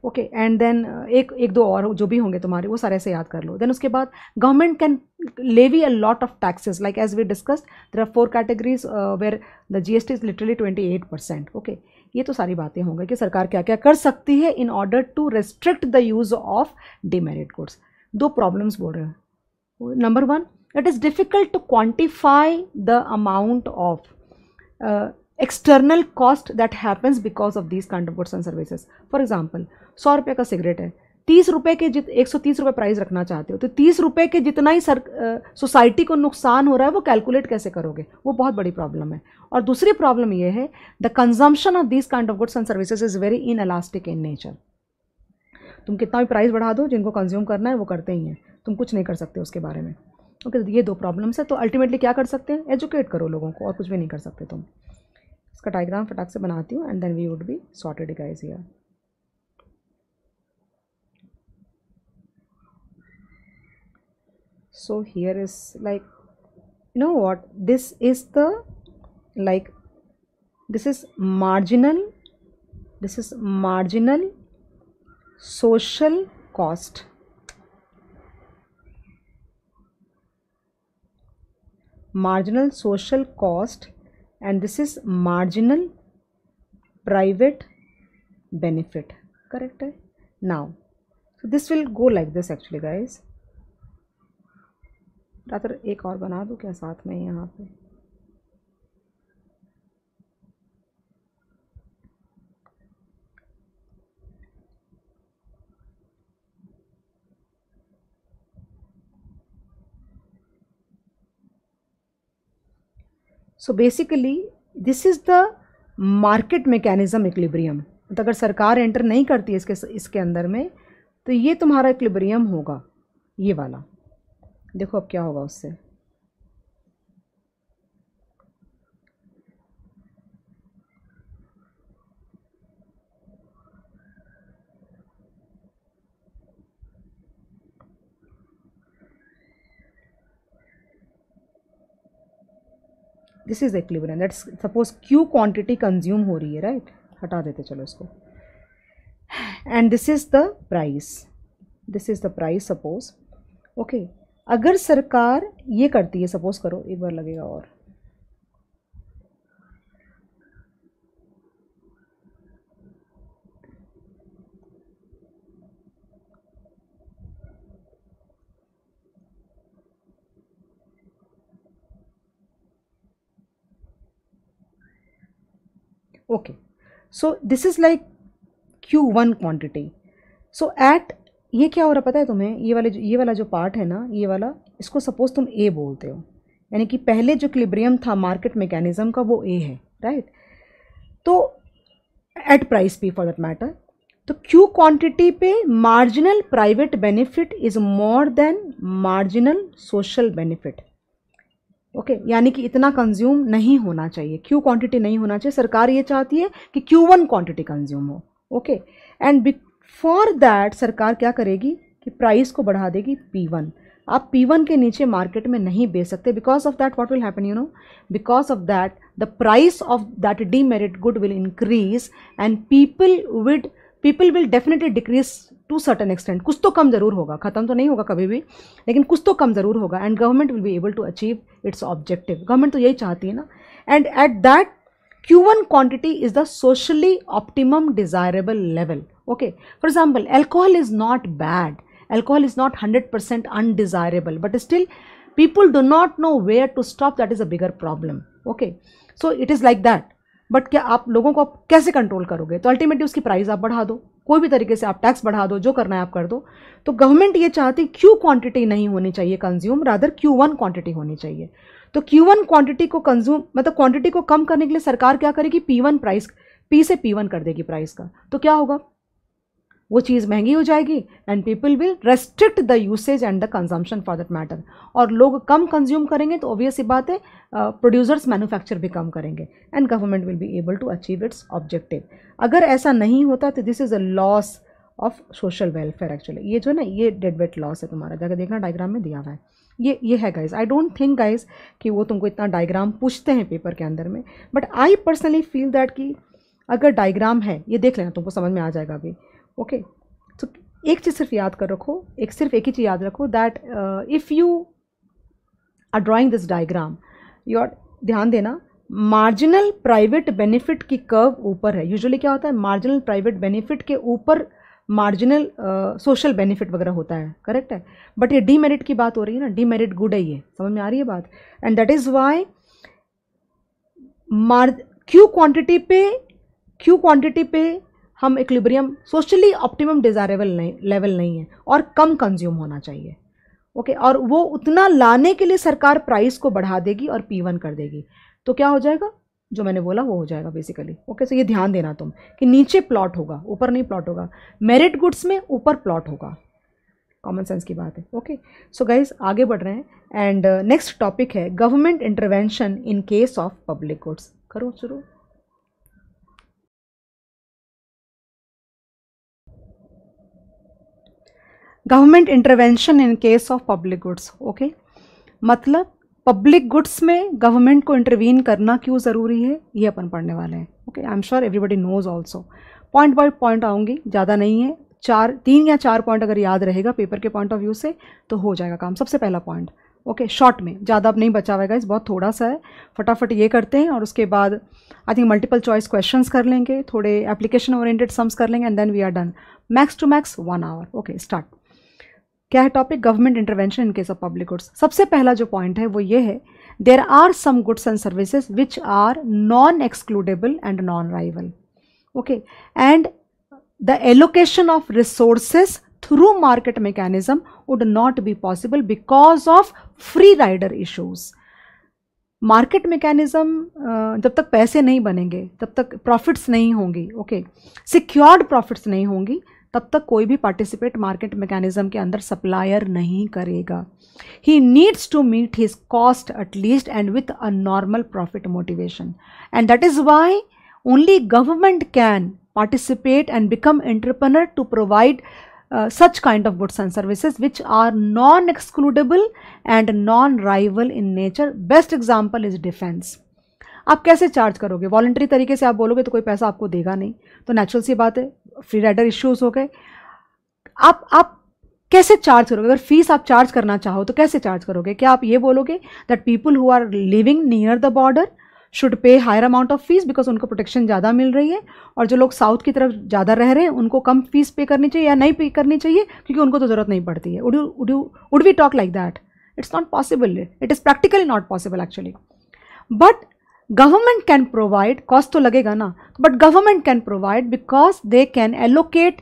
S1: ओके एंड देन एक एक दो और जो भी होंगे तुम्हारे वो सारे से याद कर लो देन उसके बाद government can levy a lot of taxes like as we discussed there are four categories where the G S T is literally twenty eight percent okay ये तो सारी बातें होंगी कि सरकार क्या क्या कर सकती है in order to restrict the use of demerit goods दो प्रॉब्लम्स बोल रहे हैं number one it is difficult to quantify the amount of uh, cost that happens because of these these kind goods and and for example सौ रुपये का सिगरेट है तीस रुपये के जित एक सौ तीस रुपये प्राइस रखना चाहते हो तो तीस रुपये के जितना ही सर सोसाइटी को नुकसान हो रहा है वो कैलकुलेट कैसे करोगे वो बहुत बड़ी प्रॉब्लम है और दूसरी प्रॉब्लम ये है the consumption of this kind of goods and services is very inelastic in nature तुम कितना भी प्राइस बढ़ा दो जिनको कंज्यूम करना है वो करते ही हैं तुम कुछ नहीं कर सकते उसके बारे में ओके तो ये दो प्रॉब्लम्स है तो अल्टीमेटली क्या कर सकते हैं एजुकेट करो लोगों को और कुछ भी नहीं कर सकते तुम इसका डायग्राम फटाक से बनाती हूँ and then we would be sorted guys here so here is like you know what this is the like this is marginal this is marginal social cost marginal social cost and this is marginal private benefit correct now so this will go like this actually guys rather एक और बना दूँ क्या साथ में यहाँ पे so basically this is the market mechanism equilibrium तो अगर सरकार एंटर नहीं करती है इसके इसके अंदर में तो ये तुम्हारा इक्लिब्रियम होगा ये वाला देखो अब क्या होगा उससे this is equilibrium that suppose Q quantity consume हो रही है राइट right? हटा देते चलो इसको and this is the price this is the price suppose okay अगर सरकार ये करती है सपोज करो एक बार लगेगा और okay so this is like q1 quantity so at ये क्या हो रहा पता है तुम्हें ये वाले जो ये वाला जो पार्ट है ना ये वाला इसको सपोज तुम ए बोलते हो यानी कि पहले जो क्लिब्रियम था मार्केट मैकेनिज्म का वो ए है राइट तो एट प्राइस तो पे फॉर दैट मैटर तो क्यू क्वांटिटी पे marginal private benefit is more than marginal social benefit okay okay, यानी कि इतना कंज्यूम नहीं होना चाहिए क्यू क्वांटिटी नहीं होना चाहिए सरकार ये चाहती है कि क्यू वन क्वांटिटी कंज्यूम हो ओके एंड फॉर दैट सरकार क्या करेगी कि प्राइस को बढ़ा देगी पी वन आप पी वन के नीचे मार्केट में नहीं बेच सकते because of that what will happen you know because of that the price of that demerit good will increase and people with people will definitely decrease to certain extent कुछ तो कम ज़रूर होगा खत्म तो नहीं होगा कभी भी लेकिन कुछ तो कम ज़रूर होगा and government will be able to achieve its objective government तो यही चाहती है ना and at that Q one quantity is the socially optimum desirable level okay for example alcohol is not bad alcohol is not percent undesirable but still people do not know where to stop that is a bigger problem okay so it is like that but क्या आप लोगों को आप कैसे कंट्रोल करोगे तो अल्टीमेटली उसकी प्राइस आप बढ़ा दो कोई भी तरीके से आप टैक्स बढ़ा दो जो करना है आप कर दो तो गवर्नमेंट ये चाहती क्यू क्वांटिटी नहीं होनी चाहिए consume rather Q one quantity होनी चाहिए तो क्यू वन क्वांटिटी को कंज्यूम मतलब क्वांटिटी को कम करने के लिए सरकार क्या करेगी पी वन प्राइस पी से पी वन कर देगी प्राइस का तो क्या होगा वो चीज़ महंगी हो जाएगी and people will restrict the usage and the consumption for that matter और लोग कम कंज्यूम करेंगे तो ऑब्वियस ही बात है प्रोड्यूसर्स मैन्युफैक्चर भी कम करेंगे and government will be able to achieve its objective अगर ऐसा नहीं होता तो this is a loss of social welfare actually ये जो है ना ये डेड वेट लॉस है तुम्हारा जगह देखना डायग्राम में दिया हुआ है ये ये है guys I don't think guys कि वो तुमको इतना डायग्राम पूछते हैं पेपर के अंदर में but I personally feel that कि अगर डायग्राम है ये देख लेना तुमको समझ में आ जाएगा अभी ओके तो एक चीज़ सिर्फ याद कर रखो एक सिर्फ एक ही चीज़ याद रखो that if you are drawing this diagram you are ध्यान देना मार्जिनल प्राइवेट बेनिफिट की कर्व ऊपर है यूजुअली क्या होता है मार्जिनल प्राइवेट बेनिफिट के ऊपर मार्जिनल सोशल बेनिफिट वगैरह होता है करेक्ट है बट ये डीमेरिट की बात हो रही है ना डीमेरिट गुड है ये समझ में आ रही है बात एंड दैट इज़ वाई मार क्यू क्वांटिटी पे क्यू क्वांटिटी पे हम इक्लिब्रियम सोशली ऑप्टिमम डिज़ायरेबल नहीं लेवल नहीं है और कम कंज्यूम होना चाहिए ओके okay? और वो उतना लाने के लिए सरकार प्राइस को बढ़ा देगी और पी वन कर देगी तो क्या हो जाएगा जो मैंने बोला वो हो जाएगा बेसिकली ओके सो ये ध्यान देना तुम कि नीचे प्लॉट होगा ऊपर नहीं प्लॉट होगा मेरिट गुड्स में ऊपर प्लॉट होगा कॉमन सेंस की बात है ओके सो गाइज आगे बढ़ रहे हैं एंड नेक्स्ट टॉपिक है government intervention in case of public goods करो शुरू government intervention in case of public goods okay मतलब पब्लिक गुड्स में गवर्नमेंट को इंटरवीन करना क्यों ज़रूरी है ये अपन पढ़ने वाले हैं okay I am sure everybody knows also point by point आऊँगी ज़्यादा नहीं है चार तीन या चार पॉइंट अगर याद रहेगा पेपर के पॉइंट ऑफ व्यू से तो हो जाएगा काम सबसे पहला पॉइंट ओके शॉर्ट में ज़्यादा अब नहीं बचा हुएगा इस बहुत थोड़ा सा है फटाफट ये करते हैं और उसके बाद I think multiple choice question कर लेंगे थोड़े एप्लीकेशन ओरिएंटेड सम्स कर लेंगे and then we are done max to max one hour okay start क्या है topic government intervention in case of public goods सबसे पहला जो पॉइंट है वो ये है there are some goods and services which are non excludable and non rival okay and the allocation of resources through market mechanism would not be possible because of free rider issues market mechanism जब तक पैसे नहीं बनेंगे तब तक प्रॉफिट्स नहीं होंगी ओके सिक्योर्ड प्रॉफिट्स नहीं होंगी तब तक कोई भी पार्टिसिपेट मार्केट मैकेनिज्म के अंदर सप्लायर नहीं करेगा he needs to meet his cost at least and with a normal profit motivation and that is why only government can participate and become entrepreneur to provide such kind of goods and services which are non excludable and non rival in nature best example is defence आप कैसे चार्ज करोगे वॉलेंट्री तरीके से आप बोलोगे तो कोई पैसा आपको देगा नहीं तो नेचुरल सी बात है फ्री राइडर इश्यूज हो गए आप आप कैसे चार्ज करोगे अगर फीस आप चार्ज करना चाहो तो कैसे चार्ज करोगे क्या आप ये बोलोगे that people who are living near the border should pay higher amount of fees because उनको प्रोटेक्शन ज़्यादा मिल रही है और जो लोग साउथ की तरफ ज़्यादा रह रहे हैं उनको कम फीस पे करनी चाहिए या नहीं पे करनी चाहिए क्योंकि उनको तो ज़रूरत नहीं पड़ती है would would we talk like that it's not possible it is practically not possible actually but government can provide cost to lagega na but government can provide because they can allocate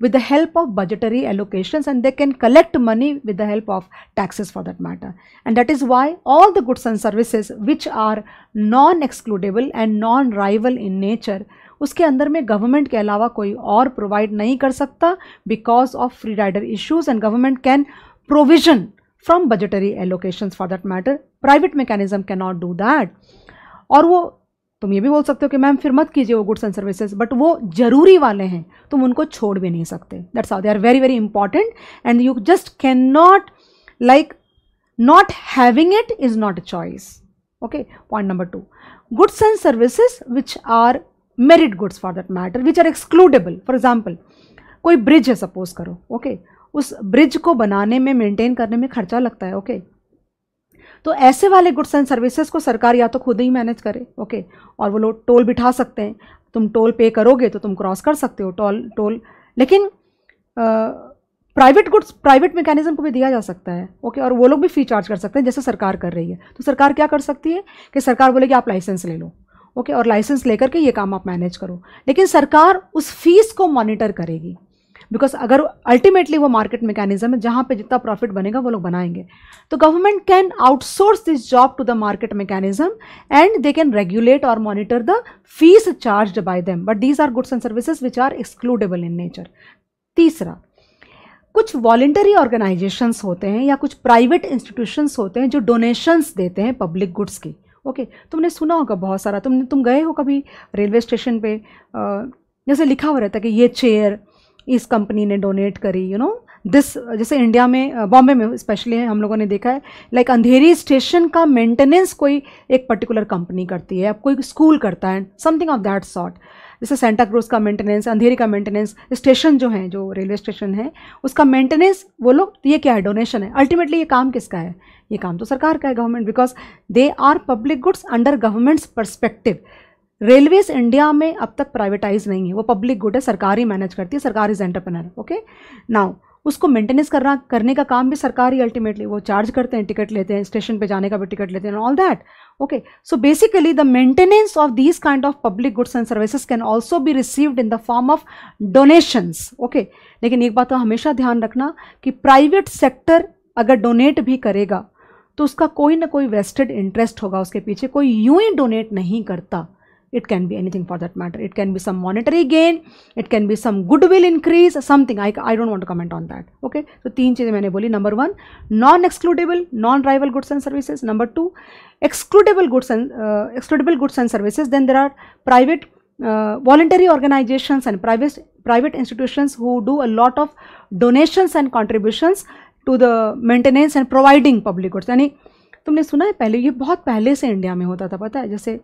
S1: with the help of budgetary allocations and they can collect money with the help of taxes for that matter and that is why all the goods and services which are non-excludable and non-rival in nature उसके अंदर me government के अलावा कोई और प्रोवाइड नहीं कर सकता because of free rider issues and government can provision from budgetary allocations for that matter private mechanism can not do और वो तुम ये भी बोल सकते हो कि मैम फिर मत कीजिए वो गुड्स एंड सर्विसेज बट वो ज़रूरी वाले हैं तुम उनको छोड़ भी नहीं सकते that's how they are very very important and you just can not like not having it is not a choice okay point number two goods and services which are merit goods for that matter which are excludable for example कोई ब्रिज है सपोज करो ओके okay? उस ब्रिज को बनाने में मेंटेन करने में खर्चा लगता है ओके okay? तो ऐसे वाले गुड्स एंड सर्विसेज को सरकार या तो खुद ही मैनेज करे ओके और वो लोग टोल बिठा सकते हैं तुम टोल पे करोगे तो तुम क्रॉस कर सकते हो टोल टोल लेकिन प्राइवेट गुड्स प्राइवेट मैकेनिज्म को भी दिया जा सकता है ओके और वो लोग भी फ़ी चार्ज कर सकते हैं जैसे सरकार कर रही है तो सरकार क्या कर सकती है कि सरकार बोले कि आप लाइसेंस ले लो ओके और लाइसेंस लेकर के ये काम आप मैनेज करो लेकिन सरकार उस फीस को मॉनिटर करेगी बिकॉज अगर अल्टीमेटली वो मार्केट मैकेनिज्म है जहाँ पे जितना प्रॉफिट बनेगा वो लोग बनाएंगे तो government can outsource this job to the market mechanism and they can regulate और monitor the fees charge by them but these are goods and services which are excludable in nature तीसरा कुछ वॉलेंटरी ऑर्गेनाइजेशंस होते हैं या कुछ प्राइवेट इंस्टीट्यूशंस होते हैं जो डोनेशंस देते हैं पब्लिक गुड्स की ओके okay, तुमने सुना होगा बहुत सारा तुमने तुम गए हो कभी रेलवे स्टेशन पे आ, जैसे लिखा हुआ रहता है कि ये चेयर इस कंपनी ने डोनेट करी यू नो दिस जैसे इंडिया में बॉम्बे में स्पेशली हम लोगों ने देखा है लाइक अंधेरी स्टेशन का मेंटेनेंस कोई एक पर्टिकुलर कंपनी करती है अब कोई स्कूल करता है समथिंग ऑफ दैट सॉर्ट जैसे सेंटा क्रूज का मेंटेनेंस अंधेरी का मेंटेनेंस स्टेशन जो है जो रेलवे स्टेशन है उसका मेंटेनेंस वो लोग ये क्या है डोनेशन है अल्टीमेटली ये काम किसका है ये काम तो सरकार का है government because they are public goods under government's perspective railways India में अब तक प्राइवेटाइज नहीं है वो पब्लिक गुड है सरकार ही मैनेज करती है सरकार इज एंटरप्रेनर ओके नाउ उसको मेंटेनेंस करना करने का काम भी सरकार ही अल्टीमेटली वो चार्ज करते हैं टिकट लेते हैं स्टेशन पे जाने का भी टिकट लेते हैं all that okay so basically the maintenance of these kind of public goods and services can also be received in the form of donations okay लेकिन एक बात का तो हमेशा ध्यान रखना कि प्राइवेट सेक्टर अगर डोनेट भी करेगा तो उसका कोई ना कोई वेस्टेड इंटरेस्ट होगा उसके पीछे कोई यूं ही डोनेट नहीं करता it can be anything for that matter it can be some monetary gain it can be some goodwill increase something i, I don't want to comment on that okay so teen cheeze maine boli number 1 non excludable non rival goods and services number 2 excludable goods and uh, excludable goods and services then there are private uh, voluntary organizations and private private institutions who do a lot of donations and contributions to the maintenance and providing public goods yani tumne suna hai pehle ye bahut pehle se india mein hota tha pata hai jaise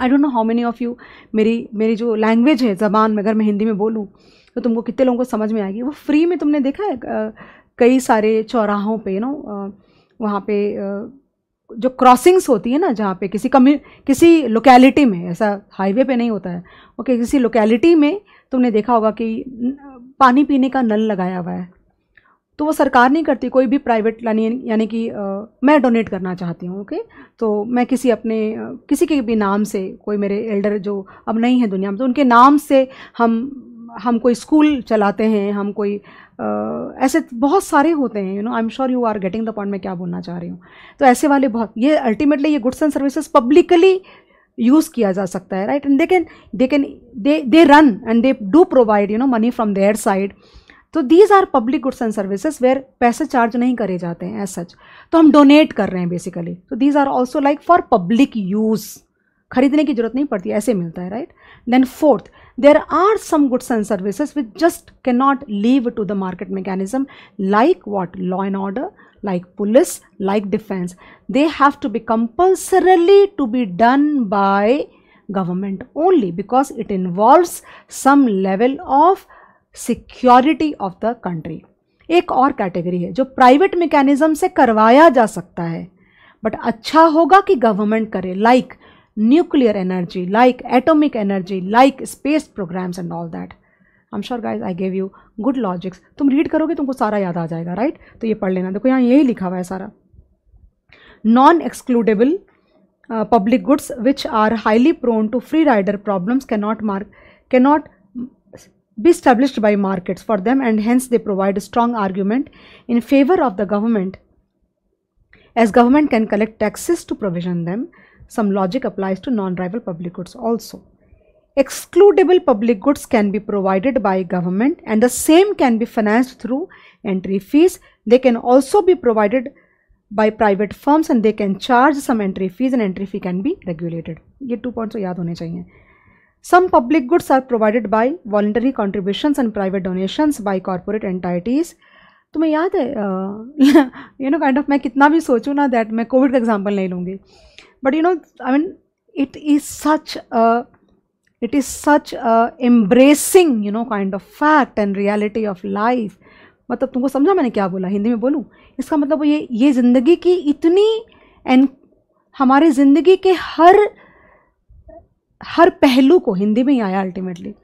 S1: I don't know how many of you मेरी मेरी जो लैंग्वेज है ज़बान में अगर मैं हिंदी में बोलूँ तो तुमको कितने लोगों को समझ में आएगी वो फ्री में तुमने देखा है कई सारे चौराहों पे नो वहाँ पे जो क्रॉसिंग्स होती है ना जहाँ पे किसी कम्यू किसी लोकेलिटी में ऐसा हाईवे पे नहीं होता है ओके किसी लोकेलिटी में तुमने देखा होगा कि पानी पीने का नल लगाया हुआ है तो वो सरकार नहीं करती कोई भी प्राइवेट यानी यानी कि मैं डोनेट करना चाहती हूँ ओके तो मैं किसी अपने किसी के भी नाम से कोई मेरे एल्डर जो अब नहीं है दुनिया में तो उनके नाम से हम हम कोई स्कूल चलाते हैं हम कोई आ, ऐसे बहुत सारे होते हैं you know I am sure you are getting the point मैं क्या बोलना चाह रही हूँ तो ऐसे वाले बहुत ये अल्टीमेटली ये goods and services publicly use किया जा सकता है right and they can they can they they run and they do provide you know money from their side तो these are public goods and services where पैसे चार्ज नहीं करे जाते हैं एज सच तो हम डोनेट कर रहे हैं बेसिकली तो these are also like for public use खरीदने की जरूरत नहीं पड़ती ऐसे मिलता है right then fourth there are some goods and services which just can not leave to the market mechanism like what law and order like police, like defense, they have to be compulsorily to be done by government only because it involves some level of security of the country एक और कैटेगरी है जो प्राइवेट मैकेनिज्म से करवाया जा सकता है बट अच्छा होगा कि गवर्नमेंट करे like nuclear energy like atomic energy like space programs and all that I am sure guys I gave you good logics तुम रीड करोगे तुमको सारा याद आ जाएगा राइट right? तो ये पढ़ लेना देखो यहाँ यही लिखा हुआ है सारा non excludable public goods which are highly prone to free rider problems cannot mark cannot be established by markets for them and hence they provide a strong argument in favor of the government as government can collect taxes to provision them some logic applies to non-rival public goods also excludable public goods can be provided by government and the same can be financed through entry fees they can also be provided by private firms and they can charge some entry fees and entry fee can be regulated ye two points ko yaad hone Some public goods are provided by voluntary contributions and private donations by corporate entities. तुम्हें याद है यू नो काइंड ऑफ मैं कितना भी सोचूँ ना दैट मैं कोविड का एग्जाम्पल नहीं लूँगी but you know I mean it is such it is such embarrassing you know kind of fact and reality of life मतलब तुमको समझा मैंने क्या बोला हिंदी में बोलूँ इसका मतलब ये ये जिंदगी की इतनी एंड हमारी जिंदगी के हर हर पहलू को हिंदी में ही आया अल्टीमेटली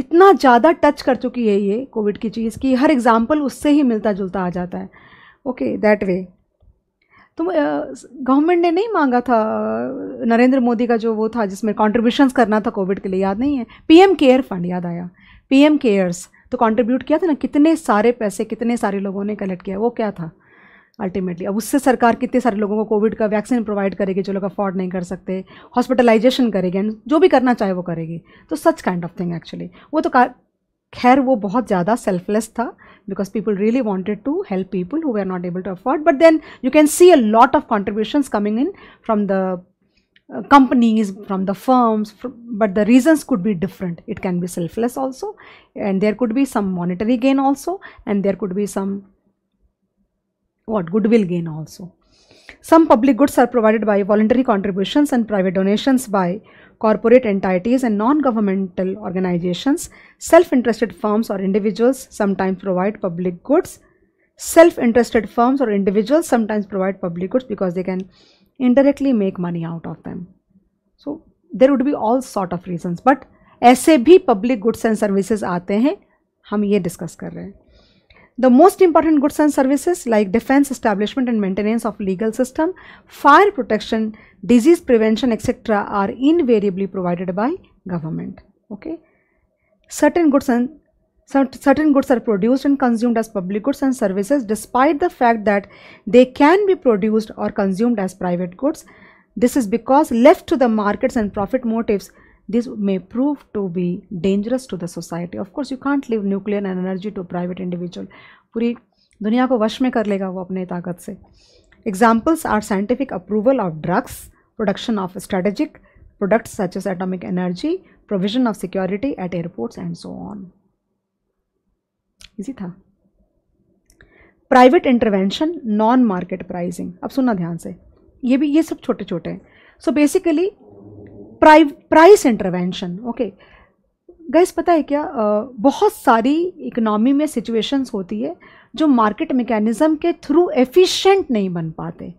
S1: इतना ज़्यादा टच कर चुकी है ये कोविड की चीज़ कि हर एग्ज़ाम्पल उससे ही मिलता जुलता आ जाता है ओके दैट वे तो गवर्नमेंट ने नहीं मांगा था नरेंद्र मोदी का जो वो था जिसमें कॉन्ट्रीब्यूशंस करना था कोविड के लिए याद नहीं है पीएम केयर फंड याद आया पीएम केयर्स तो कंट्रीब्यूट किया था ना कितने सारे पैसे कितने सारे लोगों ने कलेक्ट किया वो क्या था अल्टीमेटली अब उससे सरकार कितने सारे लोगों को कोविड का वैक्सीन प्रोवाइड करेगी जो लोग अफोर्ड नहीं कर सकते हॉस्पिटलाइजेशन करेगी एंड जो भी करना चाहे वो करेगी तो such kind of thing actually वो तो खैर वो बहुत ज़्यादा सेल्फलेस था because people really wanted to help people who are not able to afford but then you can see a lot of contributions coming in from the companies from the firms but the reasons could भी different it can be selfless also and there could भी some monetary gain also and there could भी सम what goodwill gain also some public goods are provided by voluntary contributions and private donations by corporate entities and non-governmental organizations self-interested firms or individuals sometimes provide public goods self-interested firms or individuals sometimes provide public goods because they can indirectly make money out of them so there would be all sort of reasons but ऐसे भी public goods and services आते हैं हम ये discuss कर रहे हैं the most important goods and services like defense establishment and maintenance of legal system, fire protection, disease prevention etc. are invariably provided by government. Okay. Certain goods and certain goods are produced and consumed as public goods and services despite the fact that they can be produced or consumed as private goods. This is because left to the markets and profit motives, this may prove to be dangerous to the society of course you can't leave nuclear energy to private individual पूरी दुनिया को वश में कर लेगा वो अपने ताकत से examples are scientific approval of drugs production of strategic products such as atomic energy provision of security at airports and so on easy था private intervention non market pricing अब सुनना ध्यान से ये भी ये सब छोटे छोटे हैं so basically price intervention okay guess पता है क्या बहुत सारी इकोनॉमी में सिचुएशंस होती है जो मार्केट मेकेनिज़्म के थ्रू एफिशिएंट नहीं बन पाते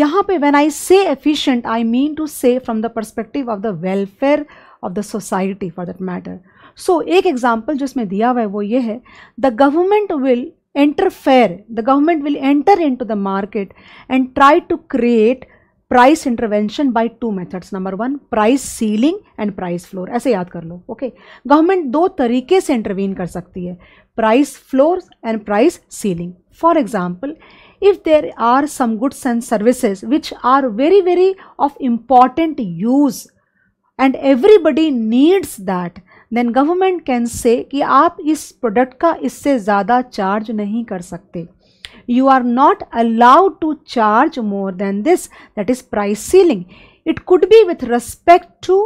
S1: यहाँ पे when I say efficient I mean to say from the perspective of the welfare of the society for that matter so एक एग्जांपल जो इसमें दिया हुआ है वो ये है the government will interfere the government will enter in the market and try to create price intervention by two methods number one price ceiling and price floor ऐसे याद कर लो ओके गवर्नमेंट दो तरीके से इंटरवीन कर सकती है price floor and price ceiling for example if there are some goods and services which are very very of important use and everybody needs that then government can say कि आप इस प्रोडक्ट का इससे ज़्यादा चार्ज नहीं कर सकते you are not allowed to charge more than this that is price ceiling it could be with respect to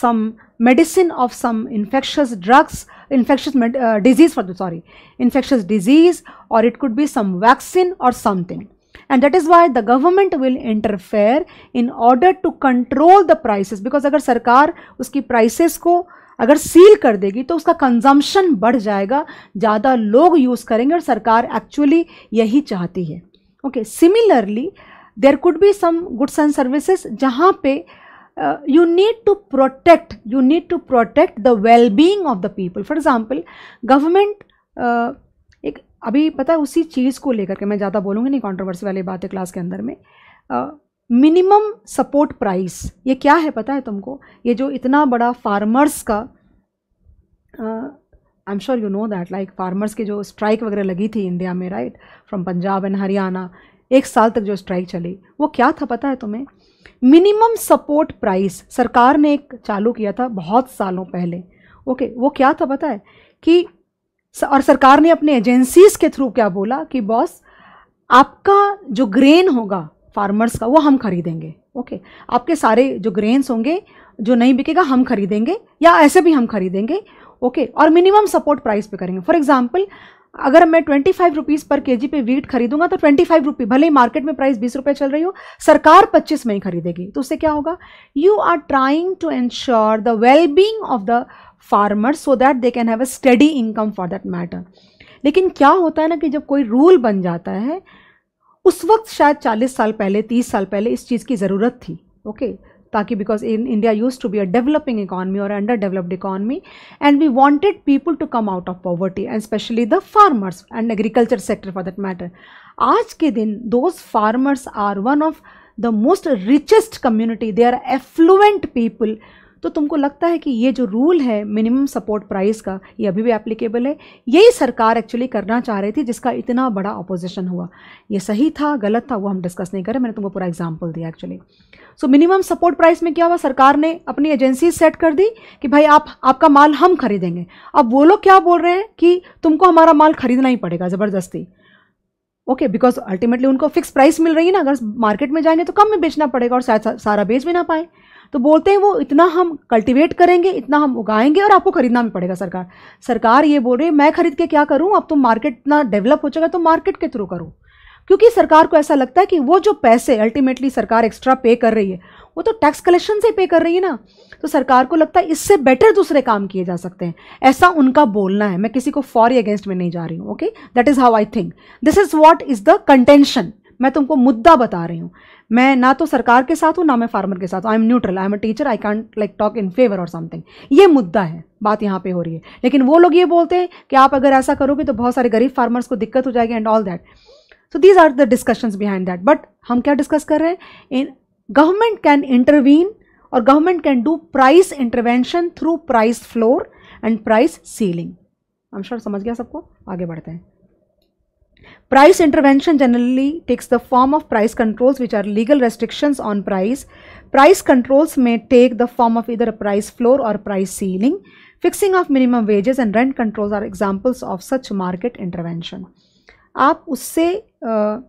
S1: some medicine of some infectious drugs infectious uh, disease for the sorry infectious disease or it could be some vaccine or something and that is why the government will interfere in order to control the prices because अगर सरकार उसकी prices को अगर सील कर देगी तो उसका कंजम्पशन बढ़ जाएगा ज़्यादा लोग यूज़ करेंगे और सरकार एक्चुअली यही चाहती है okay similarly there could be some goods and services जहाँ पे you need to protect you need to protect the well being of the people for example government एक अभी पता है उसी चीज़ को लेकर के मैं ज़्यादा बोलूँगी नहीं कॉन्ट्रोवर्सी वाली बात है क्लास के अंदर में uh, मिनिमम सपोर्ट प्राइस ये क्या है पता है तुमको ये जो इतना बड़ा फार्मर्स का I am sure you know that like farmers की जो स्ट्राइक वगैरह लगी थी इंडिया में right from Punjab and Haryana एक साल तक जो स्ट्राइक चली वो क्या था पता है तुम्हें मिनिमम सपोर्ट प्राइस सरकार ने एक चालू किया था बहुत सालों पहले ओके okay, वो क्या था पता है कि और सरकार ने अपने एजेंसीज के थ्रू क्या बोला कि बॉस आपका जो ग्रेन होगा फार्मर्स का वो हम खरीदेंगे ओके आपके सारे जो ग्रेन्स होंगे जो नहीं बिकेगा हम खरीदेंगे या ऐसे भी हम खरीदेंगे ओके और मिनिमम सपोर्ट प्राइस पे करेंगे फॉर एग्जाम्पल अगर मैं ट्वेंटी फाइव रुपीज़ पर के जी पे वीट खरीदूंगा तो ट्वेंटी फाइव रुपी भले ही मार्केट में प्राइस बीस रुपये चल रही हो सरकार पच्चीस में ही खरीदेगी तो उससे क्या होगा you are trying to ensure the well being of the farmer so that they can have a steady income for that matter लेकिन क्या होता है ना कि जब कोई रूल बन जाता है उस वक्त शायद 40 साल पहले 30 साल पहले इस चीज़ की ज़रूरत थी ओके okay? ताकि because in India use to be a developing economy और under developed economy and we wanted people to come out of poverty and specially the farmers and agriculture sector for that matter आज के दिन those farmers are one of the most richest community they are affluent people तो तुमको लगता है कि ये जो रूल है मिनिमम सपोर्ट प्राइस का ये अभी भी एप्लीकेबल है यही सरकार एक्चुअली करना चाह रही थी जिसका इतना बड़ा अपोजिशन हुआ ये सही था गलत था वो हम डिस्कस नहीं करें मैंने तुमको पूरा एग्जाम्पल दिया actually so minimum support price में क्या हुआ सरकार ने अपनी एजेंसी सेट कर दी कि भाई आप आपका माल हम खरीदेंगे अब वो लोग क्या बोल रहे हैं कि तुमको हमारा माल खरीदना ही पड़ेगा ज़बरदस्ती ओके बिकॉज अल्टीमेटली उनको फिक्स प्राइस मिल रही है ना अगर मार्केट में जाएंगे तो कम में बेचना पड़ेगा और शायद सारा बेच भी ना पाए तो बोलते हैं वो इतना हम कल्टिवेट करेंगे इतना हम उगाएंगे और आपको खरीदना भी पड़ेगा सरकार सरकार ये बोल रही है मैं खरीद के क्या करूँ अब तो मार्केट इतना डेवलप हो जाएगा तो मार्केट के थ्रू करूँ क्योंकि सरकार को ऐसा लगता है कि वो जो पैसे अल्टीमेटली सरकार एक्स्ट्रा पे कर रही है वो तो टैक्स कलेक्शन से पे कर रही है ना तो सरकार को लगता है इससे बेटर दूसरे काम किए जा सकते हैं ऐसा उनका बोलना है मैं किसी को फॉर अगेंस्ट में नहीं जा रही हूँ okay that is how I think this is what is the contention मैं तुमको मुद्दा बता रही हूँ मैं ना तो सरकार के साथ हूँ ना मैं फार्मर के साथ I am neutral I am a teacher I can't like talk in favour और समथिंग ये मुद्दा है बात यहाँ पे हो रही है लेकिन वो लोग ये बोलते हैं कि आप अगर ऐसा करोगे तो बहुत सारे गरीब फार्मर्स को दिक्कत हो जाएगी and all that so these are the discussions behind that but हम क्या डिस्कस कर रहे हैं इन गवर्नमेंट कैन इंटरवीन और government can do price intervention through price floor and price ceiling I am sure समझ गया सबको आगे बढ़ते हैं Price intervention generally takes the form of price controls which are legal restrictions on price. Price controls may take the form of either a price floor or price ceiling. Fixing of minimum wages and rent controls are examples of such market intervention. aap usse आ,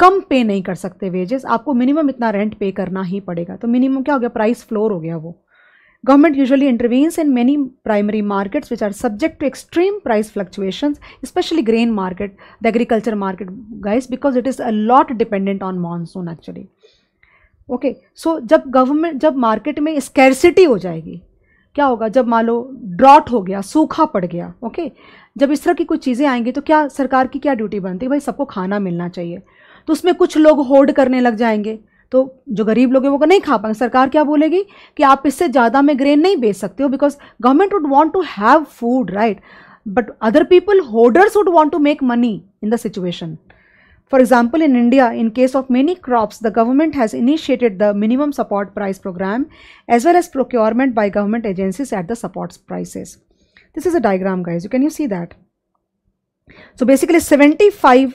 S1: कम पे नहीं कर सकते वेजेस आपको मिनिमम इतना रेंट पे करना ही पड़ेगा तो मिनिमम क्या हो गया प्राइस फ्लोर हो गया वो Government usually intervenes in many primary markets which are subject to extreme price fluctuations, especially grain market, the agriculture market guys because it is a lot dependent on monsoon actually. Okay okay, so so जब गवर्नमेंट जब मार्केट में स्कैरसिटी हो जाएगी क्या होगा जब मान लो ड्रॉट हो गया सूखा पड़ गया ओके okay? जब इस तरह की कुछ चीज़ें आएंगी तो क्या सरकार की क्या ड्यूटी बनती है भाई सबको खाना मिलना चाहिए तो उसमें कुछ लोग होर्ड करने लग जाएंगे तो जो गरीब लोग हैं वो नहीं खा पाएंगे सरकार क्या बोलेगी कि आप इससे ज़्यादा में ग्रेन नहीं बेच सकते हो because government would want to have food right but other people holders would want to make money in the situation for example in India in case of many crops the government has initiated the minimum support price program as well as procurement by government agencies at the support prices this is a diagram guys you can you see that so basically seventy five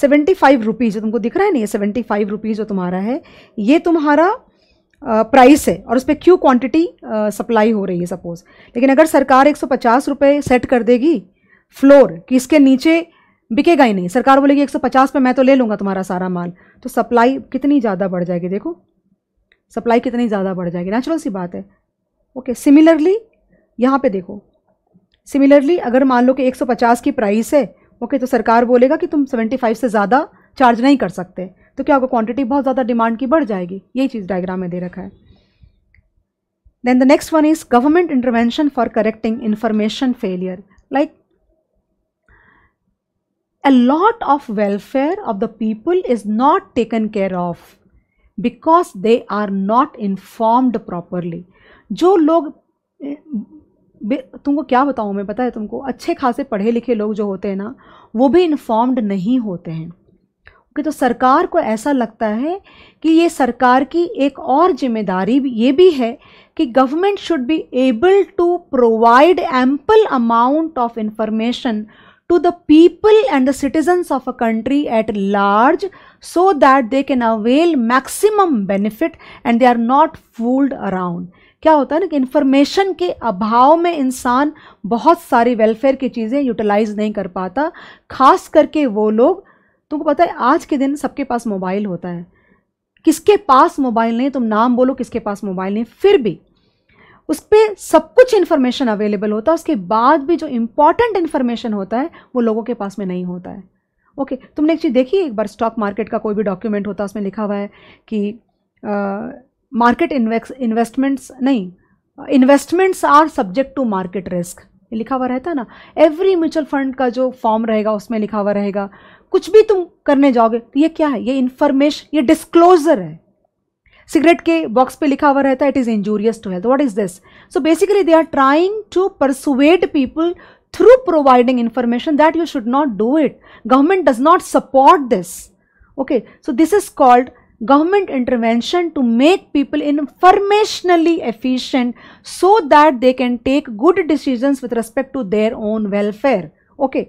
S1: seventy five rupees जो तुमको दिख रहा है ना ये सेवेंटी फाइव रुपीज़ जो तुम्हारा है ये तुम्हारा प्राइस है और उस पर क्यों क्वांटिटी सप्लाई हो रही है सपोज़ लेकिन अगर सरकार एक सौ पचास रुपये सेट कर देगी फ्लोर कि इसके नीचे बिकेगा ही नहीं सरकार बोलेगी एक सौ पचास पे मैं तो ले लूँगा तुम्हारा सारा माल तो सप्लाई कितनी ज़्यादा बढ़ जाएगी देखो सप्लाई कितनी ज़्यादा बढ़ जाएगी नेचुरल सी बात है ओके सिमिलरली यहाँ पे देखो सिमिलरली अगर मान लो कि 150 की प्राइस है ओके तो सरकार बोलेगा कि तुम 75 से ज़्यादा चार्ज नहीं कर सकते तो क्या होगा क्वांटिटी बहुत ज़्यादा डिमांड की बढ़ जाएगी यही चीज़ डायग्राम में दे रखा है then the next one is government intervention for correcting information failure like a lot of welfare of the people is not taken care of because they are not informed properly जो लोग तुमको क्या बताऊँ मैं पता है तुमको अच्छे खासे पढ़े लिखे लोग जो होते हैं ना वो भी इन्फॉर्म्ड नहीं होते हैं ओके तो सरकार को ऐसा लगता है कि ये सरकार की एक और जिम्मेदारी ये भी है कि government should be able to provide ample amount of information to the people and the citizens of a country at large so that they can avail maximum benefit and they are not fooled around क्या होता है ना कि इन्फॉर्मेशन के अभाव में इंसान बहुत सारी वेलफेयर की चीज़ें यूटिलाइज़ नहीं कर पाता खास करके वो लोग तुमको पता है आज के दिन सबके पास मोबाइल होता है किसके पास मोबाइल नहीं तुम नाम बोलो किसके पास मोबाइल नहीं फिर भी उस पर सब कुछ इन्फॉर्मेशन अवेलेबल होता है उसके बाद भी जो इम्पॉर्टेंट इन्फॉर्मेशन होता है वो लोगों के पास में नहीं होता है ओके तुमने एक चीज़ देखी एक बार स्टॉक मार्केट का कोई भी डॉक्यूमेंट होता है उसमें लिखा हुआ है कि आ, मार्केट इन्वेस्टमेंट्स नहीं investments are subject to market risk लिखा हुआ रहता है ना एवरी म्यूचुअल फंड का जो फॉर्म रहेगा उसमें लिखा हुआ रहेगा कुछ भी तुम करने जाओगे तो ये क्या है ये इन्फॉर्मेशन ये डिस्क्लोजर है सिगरेट के बॉक्स पे लिखा हुआ रहता है it is injurious to health what is this so basically they are trying to persuade people through providing information that you should not do it government does not support this okay so this is called government intervention to make people informationally efficient so that they can take good decisions with respect to their own welfare okay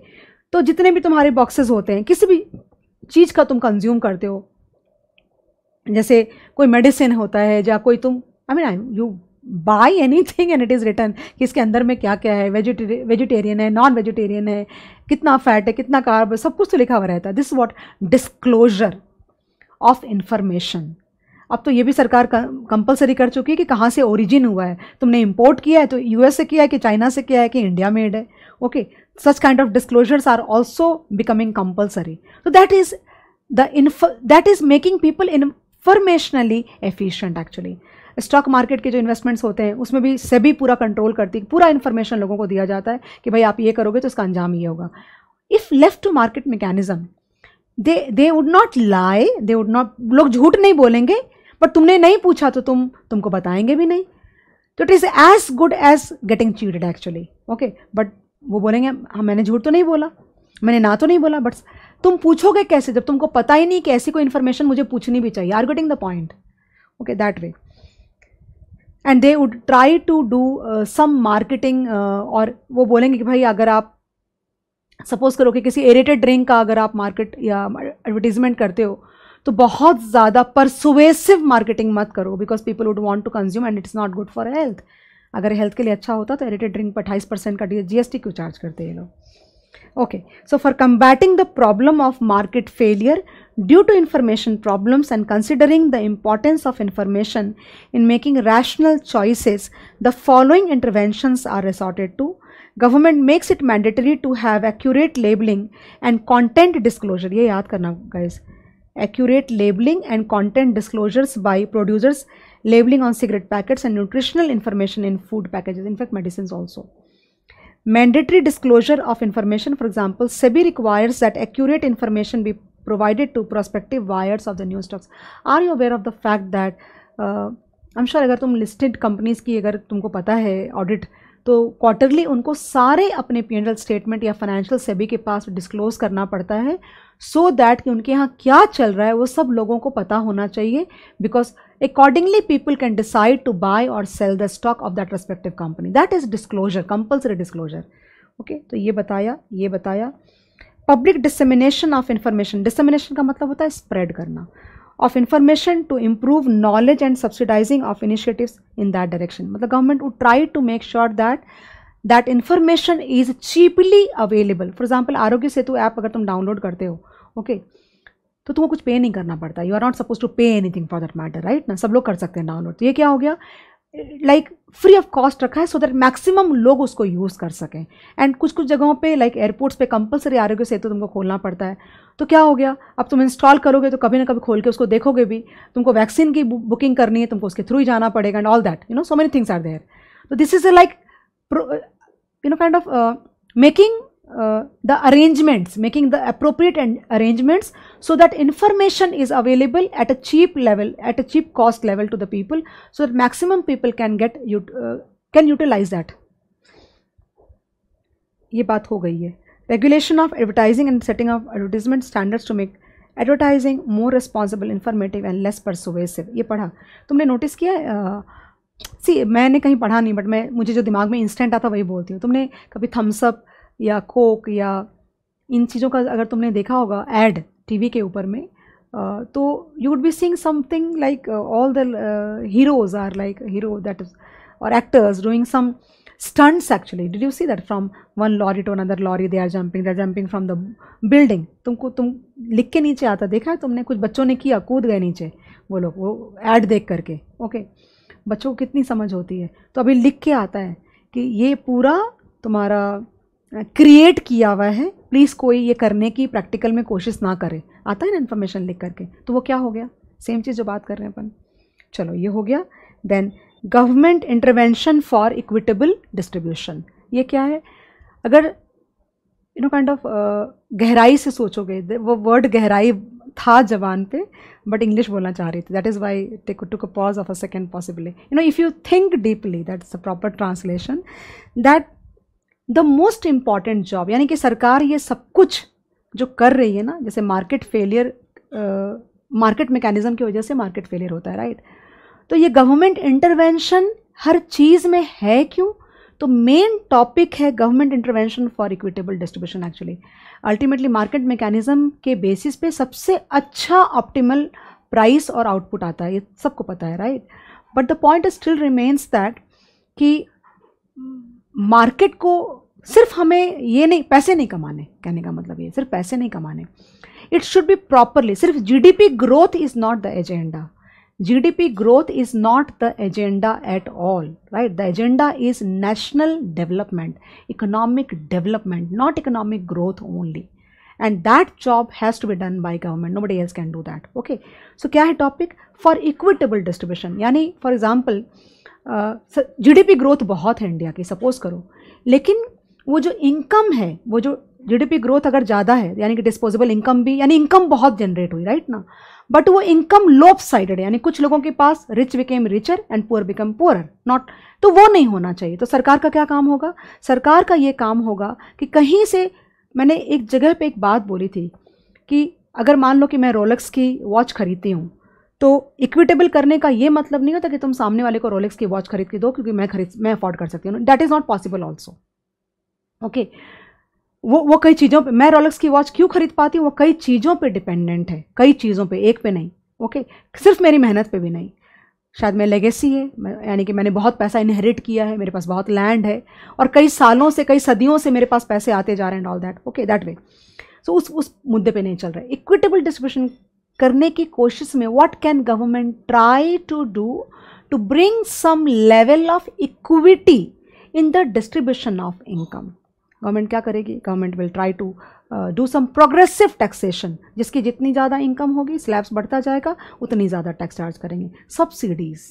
S1: तो जितने भी तुम्हारे बॉक्सेस होते हैं किसी भी चीज़ का तुम कंज्यूम करते हो जैसे कोई मेडिसिन होता है या कोई तुम I mean I you buy anything and it is written कि इसके अंदर में क्या क्या है वेजिटेरियन है नॉन वेजिटेरियन है कितना फैट है कितना कार्ब है सब कुछ तो लिखा हुआ रहता है this what disclosure of information अब तो ये भी सरकार कंपलसरी कर चुकी है कि कहाँ से ओरिजिन हुआ है तुमने इंपोर्ट किया है तो यूएस से किया है कि चाइना से किया है कि इंडिया मेड है okay such kind of disclosures are also becoming compulsory तो that is the info that is making people informationally efficient actually stock market के जो इन्वेस्टमेंट्स होते हैं उसमें भी सभी पूरा कंट्रोल करती है पूरा इन्फॉर्मेशन लोगों को दिया जाता है कि भाई आप ये करोगे तो इसका अंजाम ये होगा if left to market mechanism they they would not lie they would not लोग झूठ नहीं बोलेंगे बट तुमने नहीं पूछा तो तुम तुमको बताएंगे भी नहीं तो it is as good as getting cheated actually okay but वो बोलेंगे हाँ मैंने झूठ तो नहीं बोला मैंने ना तो नहीं बोला बट तुम पूछोगे कैसे जब तुमको पता ही नहीं कि ऐसी कोई इन्फॉर्मेशन मुझे पूछनी भी चाहिए are getting the point okay that way and they would try to do some marketing और वो बोलेंगे कि भाई अगर आप सपोज़ करो कि किसी एरेटेड ड्रिंक का अगर आप मार्केट या एडवर्टीजमेंट करते हो तो बहुत ज़्यादा परसुवेसिव मार्केटिंग मत करो because people would want to consume and it's not good for health अगर हेल्थ के लिए अच्छा होता तो एरेटेड ड्रिंक पर अट्ठाईस परसेंट का टी क्यों चार्ज करते हैं लोग okay so for combating the problem of market failure due to information problems and considering the importance of information in making rational choices the following interventions are resorted to government makes it mandatory to have accurate labeling and content disclosure. Yeh yaad karna guys. Accurate labeling and content disclosures by producers, labeling on cigarette packets and nutritional information in food packages, in fact medicines also. Mandatory disclosure of information, for example, SEBI requires that accurate information be provided to prospective buyers of the new stocks. Are you aware of the fact that, uh, I'm sure if you listed companies, if you know audit, तो क्वार्टरली उनको सारे अपने पी स्टेटमेंट या फाइनेंशियल सेबी के पास डिस्क्लोज करना पड़ता है सो so दैट कि उनके यहाँ क्या चल रहा है वो सब लोगों को पता होना चाहिए because accordingly people can decide to buy or sell the stock of that respective company that is disclosure compulsory disclosure okay तो ये बताया ये बताया public dissemination of information dissemination का मतलब होता है स्प्रेड करना of information to improve knowledge and subsidising of initiative in that direction मतलब government would try to make sure that that information is cheaply available for example Aarogya Setu app अगर तुम डाउनलोड करते हो ओके तो तुमको कुछ पे नहीं करना पड़ता you are not suppose to pay anything for that matter right ना सब लोग कर सकते हैं डाउनलोड तो ये क्या हो गया लाइक फ्री ऑफ कॉस्ट रखा है सो दैट मैक्सिमम लोग उसको यूज़ कर सकें एंड कुछ कुछ जगहों पे लाइक like एयरपोर्ट्स पे कंपलसरी आरोग्य सेतु तुमको खोलना पड़ता है तो क्या हो गया अब तुम इंस्टॉल करोगे तो कभी ना कभी खोल के उसको देखोगे भी तुमको वैक्सीन की बुकिंग करनी है तुमको उसके थ्रू ही जाना पड़ेगा and all that you know so many things are there तो this is a like you know kind of making uh, the arrangements making the appropriate arrangements so that information is available at a cheap level at a cheap cost level to the people so that maximum people can get uh, can utilize that ye baat ho gayi hai regulation of advertising and setting of advertisement standards to make advertising more responsible informative and less persuasive ye padha tumne notice kiya है uh, सी मैंने कहीं पढ़ा नहीं बट मैं मुझे जो दिमाग में इंस्टेंट आता वही बोलती हूँ तुमने कभी थम्सअप या कोक या इन चीज़ों का अगर तुमने देखा होगा एड टीवी के ऊपर में तो you would be seeing something like all the heroes are like hero that is और actors doing some stunts actually did you see that from one lorry to another lorry they are jumping they are jumping from the building तुमको तुम लिख के नीचे आता देखा है तुमने कुछ बच्चों ने किया कूद गए नीचे वो लोग वो एड देख करके ओके okay. बच्चों को कितनी समझ होती है तो अभी लिख के आता है कि ये पूरा तुम्हारा क्रिएट किया हुआ है प्लीज़ कोई ये करने की प्रैक्टिकल में कोशिश ना करे आता है ना इन्फॉर्मेशन लिख करके तो वो क्या हो गया सेम चीज़ जो बात कर रहे हैं अपन चलो ये हो गया then government intervention for equitable distribution ये क्या है अगर यू नो काइंड ऑफ गहराई से सोचोगे वो वर्ड गहराई था जबान पे बट इंग्लिश बोलना चाह रही थी that is why take took a pause of a second possibly you know if you think deeply that is a proper translation that the most important job यानी कि सरकार ये सब कुछ जो कर रही है ना जैसे मार्केट फेलियर मार्केट मैकेनिज्म की वजह से मार्केट फेलियर होता है राइट तो ये गवर्नमेंट इंटरवेंशन हर चीज़ में है क्यों तो मेन टॉपिक है government intervention for equitable distribution actually ultimately market mechanism के बेसिस पे सबसे अच्छा ऑप्टिमल प्राइस और आउटपुट आता है ये सबको पता है right but the point still remains that कि मार्केट को सिर्फ हमें ये नहीं पैसे नहीं कमाने कहने का मतलब ये सिर्फ पैसे नहीं कमाने इट शुड बी प्रॉपरली सिर्फ GDP growth is not the agenda GDP growth is not the agenda at all right the agenda is national development economic development not economic growth only and that job has to be done by government nobody else can do that okay so क्या है टॉपिक फॉर इक्विटेबल डिस्ट्रीब्यूशन यानी फॉर एग्जाम्पल जीडीपी ग्रोथ बहुत है इंडिया की सपोज़ करो लेकिन वो जो इनकम है वो जो जीडीपी ग्रोथ अगर ज़्यादा है यानी कि डिस्पोजेबल इनकम भी यानी इनकम बहुत जनरेट हुई राइट ना बट वो इनकम लोप साइडेड है यानी कुछ लोगों के पास rich became richer and poor become poor not तो वो नहीं होना चाहिए तो सरकार का क्या काम होगा सरकार का ये काम होगा कि कहीं से मैंने एक जगह पे एक बात बोली थी कि अगर मान लो कि मैं रोलक्स की वॉच खरीदती हूँ तो इक्विटेबल करने का ये मतलब नहीं होता कि तुम सामने वाले को रोलेक्स की वॉच खरीद के दो क्योंकि मैं खरीद मैं अफोर्ड कर सकती हूँ that is not possible also okay वो वो कई चीज़ों पे मैं रोलेक्स की वॉच क्यों खरीद पाती हूँ वो कई चीज़ों पे डिपेंडेंट है कई चीज़ों पे एक पे नहीं ओके okay? सिर्फ मेरी मेहनत पे भी नहीं शायद मैं लेगेसी है यानी कि मैंने बहुत पैसा इनहेरिट किया है मेरे पास बहुत लैंड है और कई सालों से कई सदियों से मेरे पास पैसे आते जा रहे हैं all that okay that way so उस उस मुद्दे पे नहीं चल रहा है इक्विटेबल डिस्ट्रीब्यूशन करने की कोशिश में what can government try to do to bring some level of equity in the distribution of income government क्या करेगी government will try to do some progressive taxation जिसकी जितनी ज़्यादा इनकम होगी स्लैब्स बढ़ता जाएगा उतनी ज़्यादा टैक्स चार्ज करेंगे सब्सिडीज़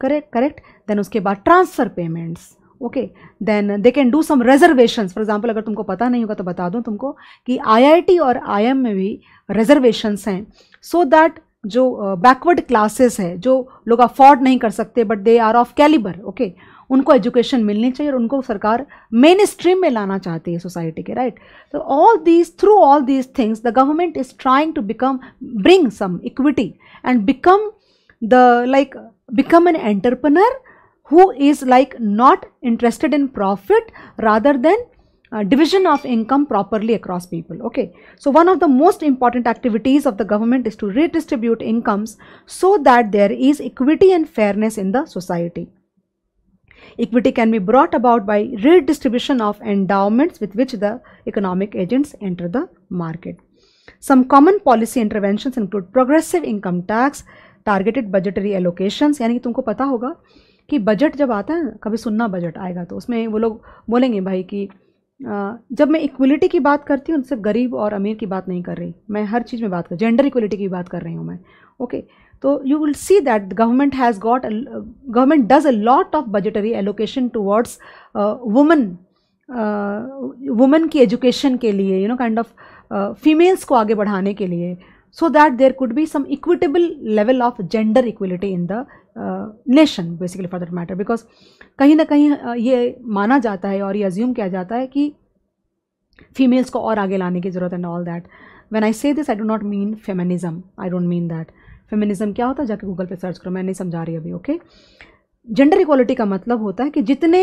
S1: करेक्ट करेक्ट देन उसके बाद transfer payments okay then they can do some reservation for example अगर तुमको पता नहीं होगा तो बता दूँ तुमको कि टी और एम में भी रिजर्वेशंस हैं सो दैट जो बैकवर्ड क्लासेस है जो लोग अफोर्ड नहीं कर सकते but they are of calibre okay उनको एजुकेशन मिलनी चाहिए और उनको सरकार मेन स्ट्रीम में लाना चाहती है सोसाइटी के राइट तो all these through all these things the government is trying to become bring some equity and become the like become an entrepreneur who is like not interested in profit rather than uh, division of income properly across people okay so one of the most important activities of the government is to redistribute incomes so that there is equity and fairness in the society equity can be brought about by redistribution of endowments with which the economic agents enter the market some common policy interventions include progressive income tax targeted budgetary allocations यानी कि तुमको पता होगा कि बजट जब आता है कभी सुनना बजट आएगा तो उसमें वो लोग बोलेंगे भाई कि जब मैं इक्वलिटी की बात करती हूँ उनसे तो गरीब और अमीर की बात नहीं कर रही मैं हर चीज़ में बात कर जेंडर इक्वलिटी की बात कर रही हूँ मैं ओके तो you will see that government has got government does a lot of budgetary allocation towards women women की एजुकेशन के लिए you know kind of females को आगे बढ़ाने के लिए so that there could be some equitable level of gender equality in the nation basically for that matter because कहीं ना कहीं uh, ये माना जाता है और ये अज्यूम किया जाता है कि फीमेल्स को और आगे लाने की ज़रूरत and all that when I say this I do not mean feminism I don't mean that feminism क्या होता है जाके गूगल पर सर्च करो मैं नहीं समझा रही अभी ओके जेंडर इक्वालिटी का मतलब होता है कि जितने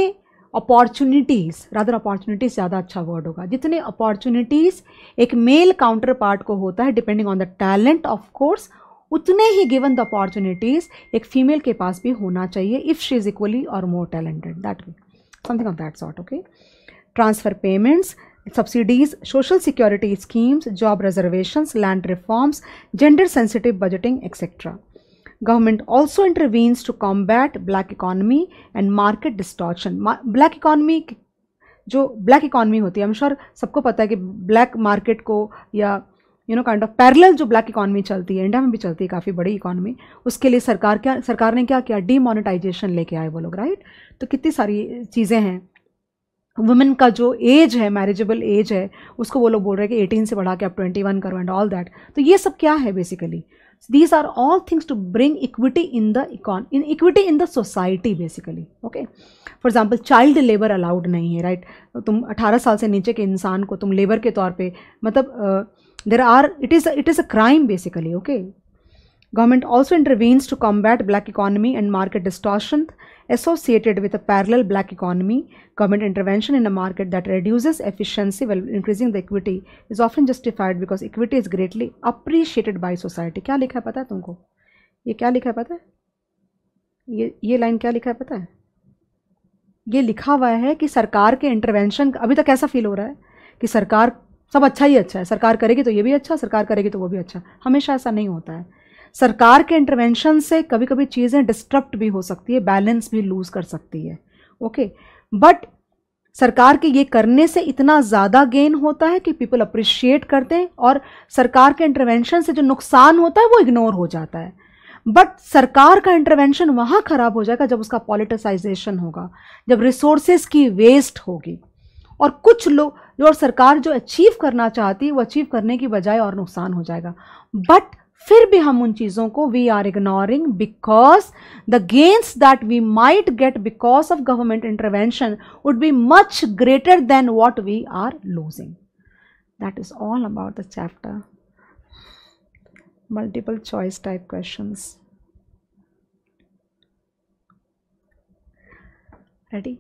S1: अपॉर्चुनिटीज़ रादर अपॉर्चुनिटीज़ ज़्यादा अच्छा वर्ड होगा जितने अपॉर्चुनिटीज़ एक मेल काउंटर पार्ट को होता है depending on the talent of course उतने ही गिवन द अपॉर्चुनिटीज़ एक फीमेल के पास भी होना चाहिए इफ़ शी इज़ इक्वली और more talented that mean something of that sort okay transfer payments subsidies social security schemes job reservations land reforms gender sensitive budgeting etcetera government also intervenes to combat black economy and market distortion black economy जो ब्लैक इकॉनमी होती है आई एम श्योर सबको पता है कि ब्लैक मार्केट को या you know kind of parallel जो ब्लैक इकॉनमी चलती है इंडिया में भी चलती है काफ़ी बड़ी इकॉनमी उसके लिए सरकार क्या सरकार ने क्या किया डीमोनेटाइजेशन लेके आए वो लोग राइट तो कितनी सारी चीज़ें हैं वुमेन का जो एज है मैरिजेबल एज है उसको वो लोग बोल रहे हैं कि एटीन से बढ़ा के आप ट्वेंटी वन करो एंड ऑल दैट तो ये सब क्या है basically these are all things to bring equity in the econ in equity in the society basically okay for example child labor allowed nahi hai right tum 18 saal se niche ke insaan ko tum labor ke taur pe matlab there are it is it is a crime basically okay government also intervenes to combat black economy and market distortion associated with a parallel black economy, government intervention in a market that reduces efficiency while increasing the equity is often justified because equity is greatly appreciated by society. kya likha hai pata hai tumko ye kya likha hai pata hai ye ye line kya likha hai pata hai ये लिखा हुआ है कि सरकार के इंटरवेंशन अभी तक ऐसा फील हो रहा है कि सरकार सब अच्छा ही अच्छा है सरकार करेगी तो ये भी अच्छा सरकार करेगी तो वो भी अच्छा हमेशा ऐसा नहीं होता है सरकार के इंटरवेंशन से कभी कभी चीज़ें डिस्टर्ब भी हो सकती है बैलेंस भी लूज़ कर सकती है ओके बट सरकार के ये करने से इतना ज़्यादा गेन होता है कि पीपल अप्रिशिएट करते हैं और सरकार के इंटरवेंशन से जो नुकसान होता है वो इग्नोर हो जाता है बट सरकार का इंटरवेंशन वहाँ ख़राब हो जाएगा जब उसका पॉलिटिसाइजेशन होगा जब रिसोर्सेज की वेस्ट होगी और कुछ लोग जो और सरकार जो अचीव करना चाहती है वो अचीव करने की बजाय और नुकसान हो जाएगा बट फिर भी हम उन चीज़ों को we are ignoring because the gains that we might get because of government intervention would be much greater than what we are losing that is all about the chapter multiple choice type questions ready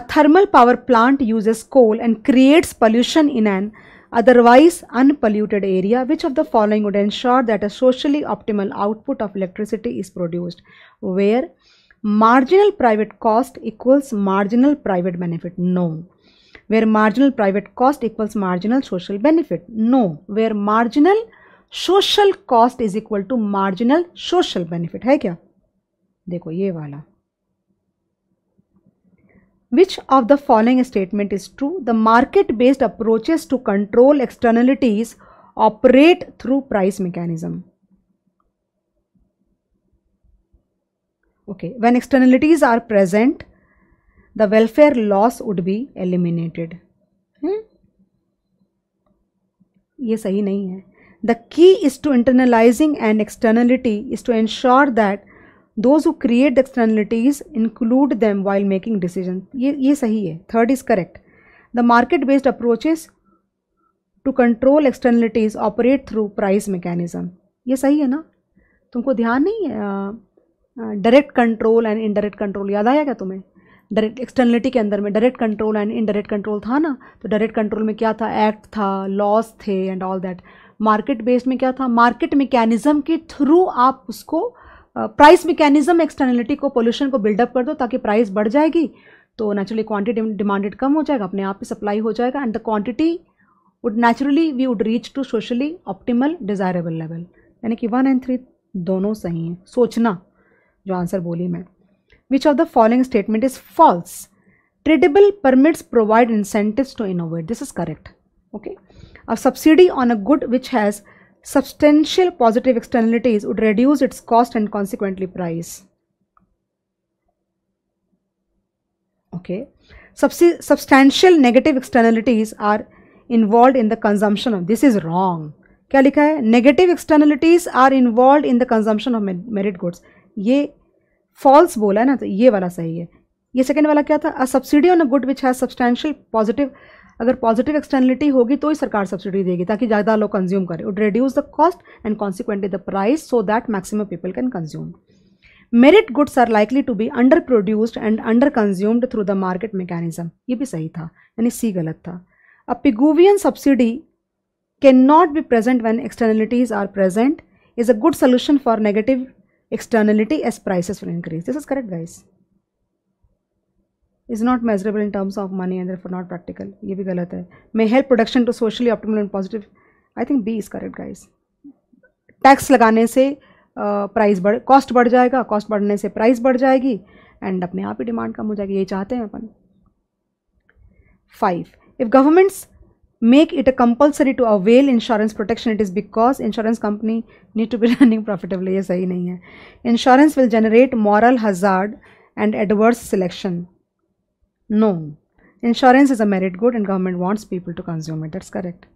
S1: a thermal power plant uses coal and creates pollution in an otherwise unpolluted area which of the following would ensure that a socially optimal output of electricity is produced where marginal private cost equals marginal private benefit no where marginal private cost equals marginal social benefit no where marginal social cost is equal to marginal social benefit hai kya देखो ये वाला Which of the following statement is true? The market-based approaches to control externalities operate through price mechanism. Okay, when externalities are present, the welfare loss would be eliminated. Hmm? ये सही नहीं है the key is to internalizing and externality is those who create externalities include them while making decision ये ये सही है third is correct the market based approaches to control externalities operate through price mechanism ये सही है ना तुमको ध्यान नहीं है direct control and indirect control याद आया क्या तुम्हें डायरेक्ट एक्सटर्नलिटी के अंदर में direct control and indirect control था ना तो डायरेक्ट कंट्रोल में क्या था एक्ट था लॉस थे and all that market based में क्या था मार्केट मैकेनिज्म के थ्रू आप उसको प्राइस मैकेनिज्म एक्सटर्नलिटी को पोल्यूशन को बिल्डअप कर दो ताकि प्राइस बढ़ जाएगी तो नेचुरली क्वांटिटी डिमांडेड कम हो जाएगा अपने आप ही सप्लाई हो जाएगा and the quantity would naturally we would reach to socially optimal desirable level यानी कि वन एंड थ्री दोनों सही हैं सोचना जो आंसर बोली मैं which of the following statement is false tradable permits provide incentive to innovate this is correct okay अब subsidy on a good which has substantial positive externalities would reduce its cost and consequently price. Okay. Subsi substantial negative externalities are involved in the consumption of this is wrong क्या लिखा है negative externalities are involve in the consumption of merit goods ये फॉल्स बोला है ना तो ये वाला सही है ये सेकेंड वाला क्या था a subsidy on a good which has substantial positive अगर पॉजिटिव एक्सटर्नलिटी होगी तो ही सरकार सब्सिडी देगी ताकि ज़्यादा लोग कंज्यूम करें would reduce the cost and consequently the price so that maximum people can consume merit goods are likely to be under produced and under consumed through the market mechanism ये भी सही था यानी सी गलत था a Pigouvian subsidy can not be present when externalities are present is a good solution for negative externality as prices will increase this is correct guys. Is not measurable in terms of money and for not practical ये भी गलत है may help production to socially optimal and positive I think B is correct guys tax लगाने से प्राइस बढ़ कॉस्ट बढ़ जाएगा कॉस्ट बढ़ने से प्राइस बढ़ जाएगी एंड अपने आप ही डिमांड कम हो जाएगी ये चाहते हैं अपन five if governments make it a compulsory to avail insurance protection it is because insurance company need to be running profitable ये सही नहीं है insurance will generate moral hazard and adverse selection No. Insurance is a merit good and government wants people to consume it. That's correct.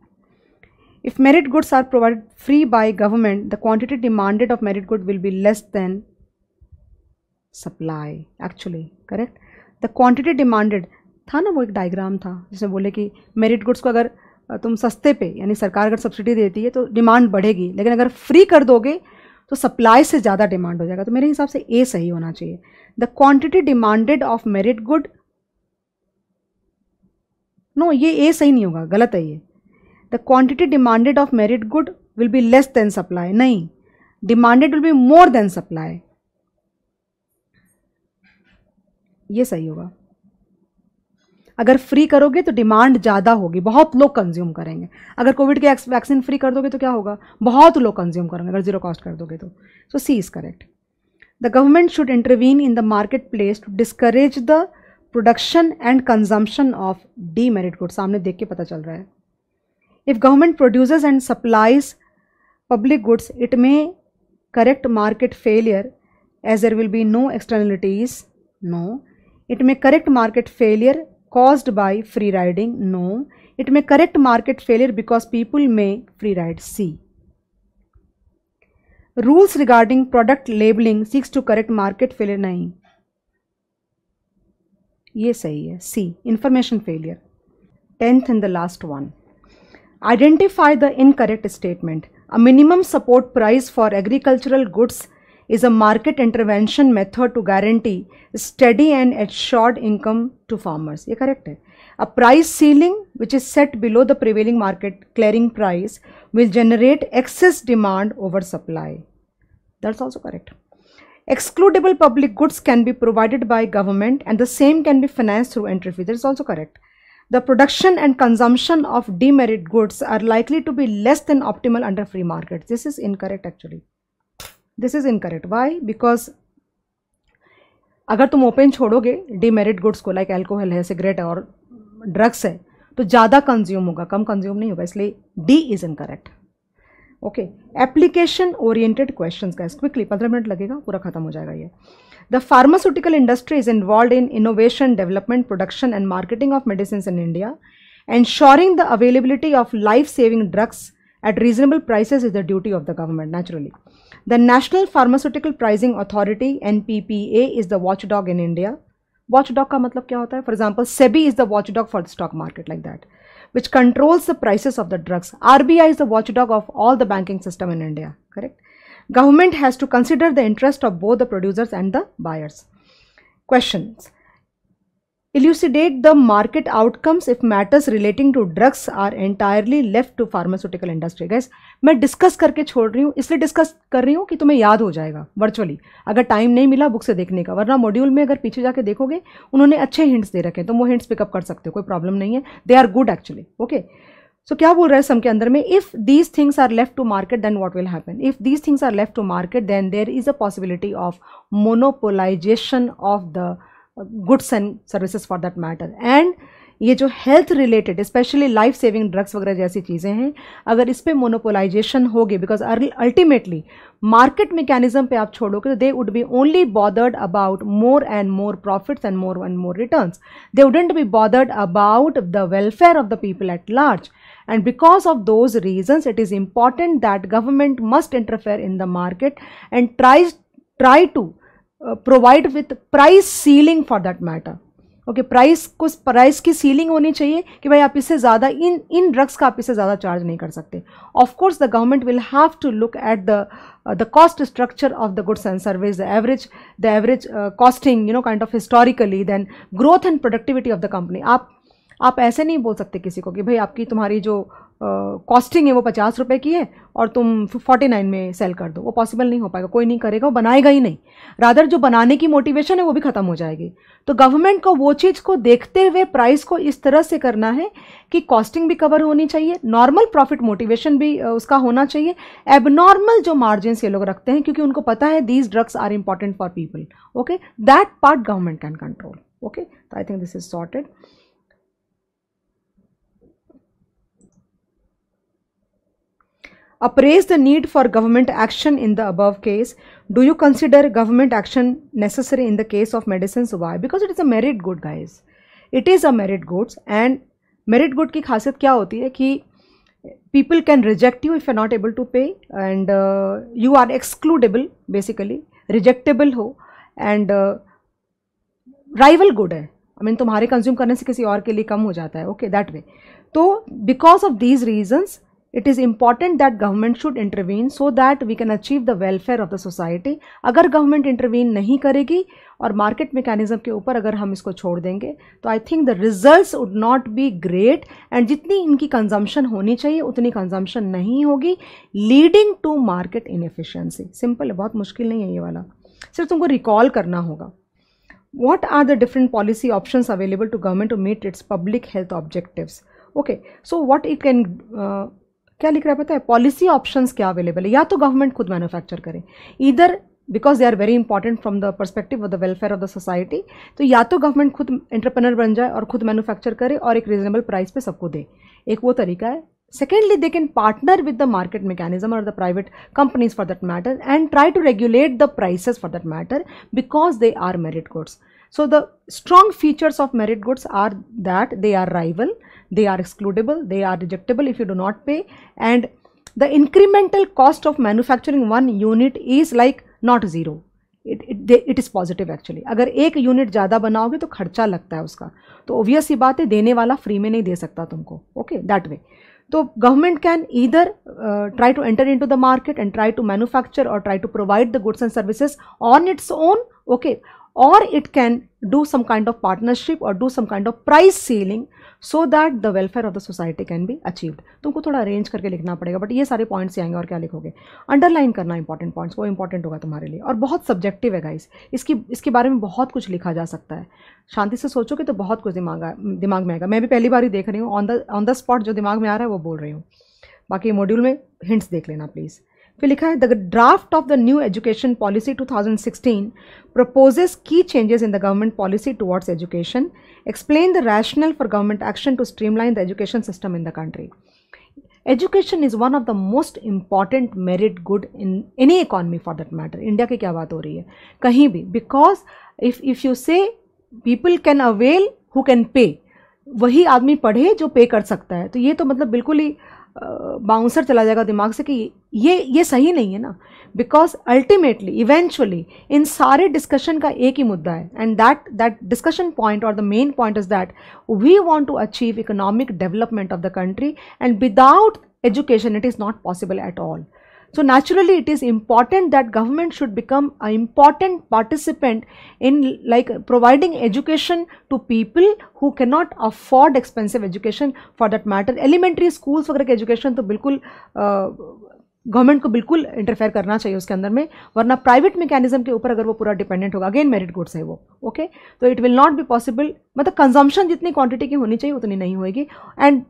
S1: If merit goods are provided free by government, the quantity demanded of merit good will be less than supply actually correct the quantity demanded था ना वो एक डायग्राम था जिसमें बोले कि मेरिट गुड्स को अगर तुम सस्ते पे यानी सरकार अगर सब्सिडी देती है तो डिमांड बढ़ेगी लेकिन अगर फ्री कर दोगे तो सप्लाई से ज़्यादा डिमांड हो जाएगा तो मेरे हिसाब से ए सही होना चाहिए the quantity demanded of merit good no ये ए सही नहीं होगा गलत है ये the quantity demanded of merit good will be less than supply नहीं demanded will be more than supply ये सही होगा अगर फ्री करोगे तो डिमांड ज़्यादा होगी बहुत लोग कंज्यूम करेंगे अगर कोविड के वैक्सीन फ्री कर दोगे तो क्या होगा बहुत लोग कंज्यूम करेंगे अगर जीरो कॉस्ट कर दोगे तो so C is correct the government should intervene in the market place to discourage the production and consumption of demerit good सामने देख के पता चल रहा है if government produces and supplies public goods it may correct market failure as there will be no externalities no it may correct market failure caused by free riding no it may correct market failure because people may free ride c rules regarding product labeling seeks to correct market failure nahi ये सही है C information failure tenth in the last one identify the incorrect statement a minimum support price for agricultural goods is a market intervention method to guarantee study and at income to farmers ये करेक्ट है a price ceiling which is set below the prevailing market clearing price will generate excess demand over supply that's also correct Excludable public goods can be provided by government and the same can be financed through entry fee. That is also correct. The production and consumption of demerit goods are likely to be less than optimal under free market. This is incorrect actually. This is incorrect. Why? Because अगर तुम open छोड़ोगे demerit goods को लाइक एल्कोहल है सिगरेट है और ड्रग्स है तो ज़्यादा कंज्यूम होगा कम कंज्यूम नहीं होगा इसलिए okay application oriented questions guys quickly पंद्रह मिनट लगेगा पूरा खत्म हो जाएगा ये the pharmaceutical industry is involve in innovation development production and marketing of medicine in India ensuring the availability of life saving drugs at reasonable price is the duty of the government naturally the national pharmaceutical pricing authority N P P A is the watch dog in India watch dog का मतलब क्या होता है for example SEBI is the watch dog for the stock market like that which controls the prices of the drugs. RBI is the watchdog of all the banking system in India, correct? Government has to consider the interest of both the producers and the buyers. Questions. elucidate the market outcomes if matters relating to drugs are entirely left to pharmaceutical industry guys मैं डिस्कस करके छोड़ रही हूँ इसलिए डिस्कस कर रही हूँ कि तुम्हें याद हो जाएगा वर्चुअली अगर टाइम नहीं मिला बुक से देखने का वरना मॉड्यूल में अगर पीछे जाके देखोगे उन्होंने अच्छे हिंट्स दे रखे हैं तो वो हिंट्स पिकअप कर सकते हो कोई प्रॉब्लम नहीं है they are good actually okay so क्या बोल रहा है सम के अंदर में if these things are left to market then what will happen if these things are left to market then there is a possibility of monopolization of the goods and services for that matter and ये जो health related specially life saving drugs वगैरह जैसी चीज़ें हैं अगर इस पर मोनोपोलाइजेशन होगी बिकॉज अल्टीमेटली मार्केट मैकेनिज्म पे आप छोड़ोगे तो they would be only bothered about more and more profits and more and more returns they wouldn't be bothered about the welfare of the people at large and because of those reasons it is important that government must interfere in the market and tries try to provide with price ceiling for that matter okay price को प्राइस की सीलिंग होनी चाहिए कि भाई आप इससे ज़्यादा इन इन ड्रग्स का आप इससे ज़्यादा चार्ज नहीं कर सकते of course the government will have to look at the the cost structure of the goods and service the average the average costing you know kind of historically then growth and productivity of the company आप आप ऐसे नहीं बोल सकते किसी को कि भाई आपकी तुम्हारी जो कॉस्टिंग है वो पचास रुपये की है और तुम फोर्टी नाइन में सेल कर दो वो पॉसिबल नहीं हो पाएगा कोई नहीं करेगा वो बनाएगा ही नहीं रादर जो बनाने की मोटिवेशन है वो भी ख़त्म हो जाएगी तो गवर्नमेंट को वो चीज़ को देखते हुए प्राइस को इस तरह से करना है कि कॉस्टिंग भी कवर होनी चाहिए नॉर्मल प्रॉफिट मोटिवेशन भी उसका होना चाहिए एबनॉर्मल जो मार्जिन ये लोग रखते हैं क्योंकि उनको पता है these drugs are important for people okay that part government can control okay तो I think this is sorted appraise the need for government action in the above case do you consider government action necessary in the case of medicines why because it is a merit good guys it is a merit goods and merit good की खासियत क्या होती है कि people can reject you if you're not able to pay and uh, you are excludable basically rejectable हो and uh, rival good है आई I मीन mean, तुम्हारे कंज्यूम करने से किसी और के लिए कम हो जाता है ओके दैट वे तो because of these reasons it is important that government should intervene so that we can achieve the welfare of the society अगर गवर्नमेंट इंटरवीन नहीं करेगी और मार्केट मेकानिज़म के ऊपर अगर हम इसको छोड़ देंगे तो I think the result would not be great and जितनी इनकी कंजम्पशन होनी चाहिए उतनी कंजम्पशन नहीं होगी leading to market inefficiency simple है बहुत मुश्किल नहीं है ये वाला सिर्फ तुमको रिकॉल करना होगा what are the different policy option available to government to meet its public health objective okay so what it can क्या लिख रहा है पता है पॉलिसी ऑप्शंस क्या अवेलेबल है या तो गवर्नमेंट खुद मैन्युफैक्चर करें इधर because they are very important from the perspective of the welfare of the society तो या तो गवर्नमेंट खुद एंटरप्रेनर बन जाए और खुद मैन्युफैक्चर करे और एक रीजनेबल प्राइस पे सबको दे एक वो तरीका है secondly they can partner with the market mechanism or the private companies for that matter and try to regulate the prices for that matter because they are merit goods so the strong features of merit goods are that they are rival they are excludable they are deductible if you do not pay and the incremental cost of manufacturing one unit is like not zero it it they, it is positive actually agar ek unit unit banaoge to kharcha lagta hai uska to obvious hi baat hai dene wala free mein nahi de sakta tumko okay that way to government can either uh, try to enter into the market and try to manufacture or try to provide the goods and services on its own okay or it can do some kind of partnership or do some kind of price selling so that the welfare of the society can be achieved तुमको थोड़ा अरेंज करके लिखना पड़ेगा बट ये सारे पॉइंट्स आएंगे और क्या लिखोगे अंडरलाइन करना इंपॉर्टेंट पॉइंट्स वो इंपॉर्टेंट होगा तुम्हारे लिए और बहुत सब्जेक्टिव है गाइस इसकी इसके बारे में बहुत कुछ लिखा जा सकता है शांति से सोचोगे तो बहुत कुछ दिमाग दिमाग में आएगा मैं भी पहली बार ही देख रही हूँ on the on the spot जो दिमाग में आ रहा है वो बोल रही हूँ बाकी मॉड्यूल में हिंट्स देख लेना प्लीज़ फिर लिखा है the draft of the new education policy 2016 thousand sixteen proposes key changes in the government policy towards education explain the rational for government action to streamline the education system in the country education is one of the most important merit good in any economy for that matter India की क्या बात हो रही है कहीं भी because if if you say people can avail who can pay वही आदमी पढ़े जो पे कर सकता है तो ये तो मतलब बिल्कुल ही बाउंसर चला जाएगा दिमाग से कि ये ये सही नहीं है ना बिकॉज अल्टीमेटली इवेंचुअली इन सारे डिस्कशन का एक ही मुद्दा है and that that discussion point और the main point is that we want to achieve economic development of the country and without education it is not possible at all So naturally it is important that government should become a important participant in like providing education to people who cannot afford expensive education for that matter. Elementary schools वगैरह के education तो बिल्कुल गवर्नमेंट को बिल्कुल इंटरफेयर करना चाहिए उसके अंदर में वरना प्राइवेट मैकेनिज्म के ऊपर अगर वो पूरा डिपेंडेंट होगा अगेन मेरिट गुड्स है वो ओके तो it will not be possible मतलब कंजम्पशन जितनी क्वांटिटी की होनी चाहिए उतनी नहीं होगी एंड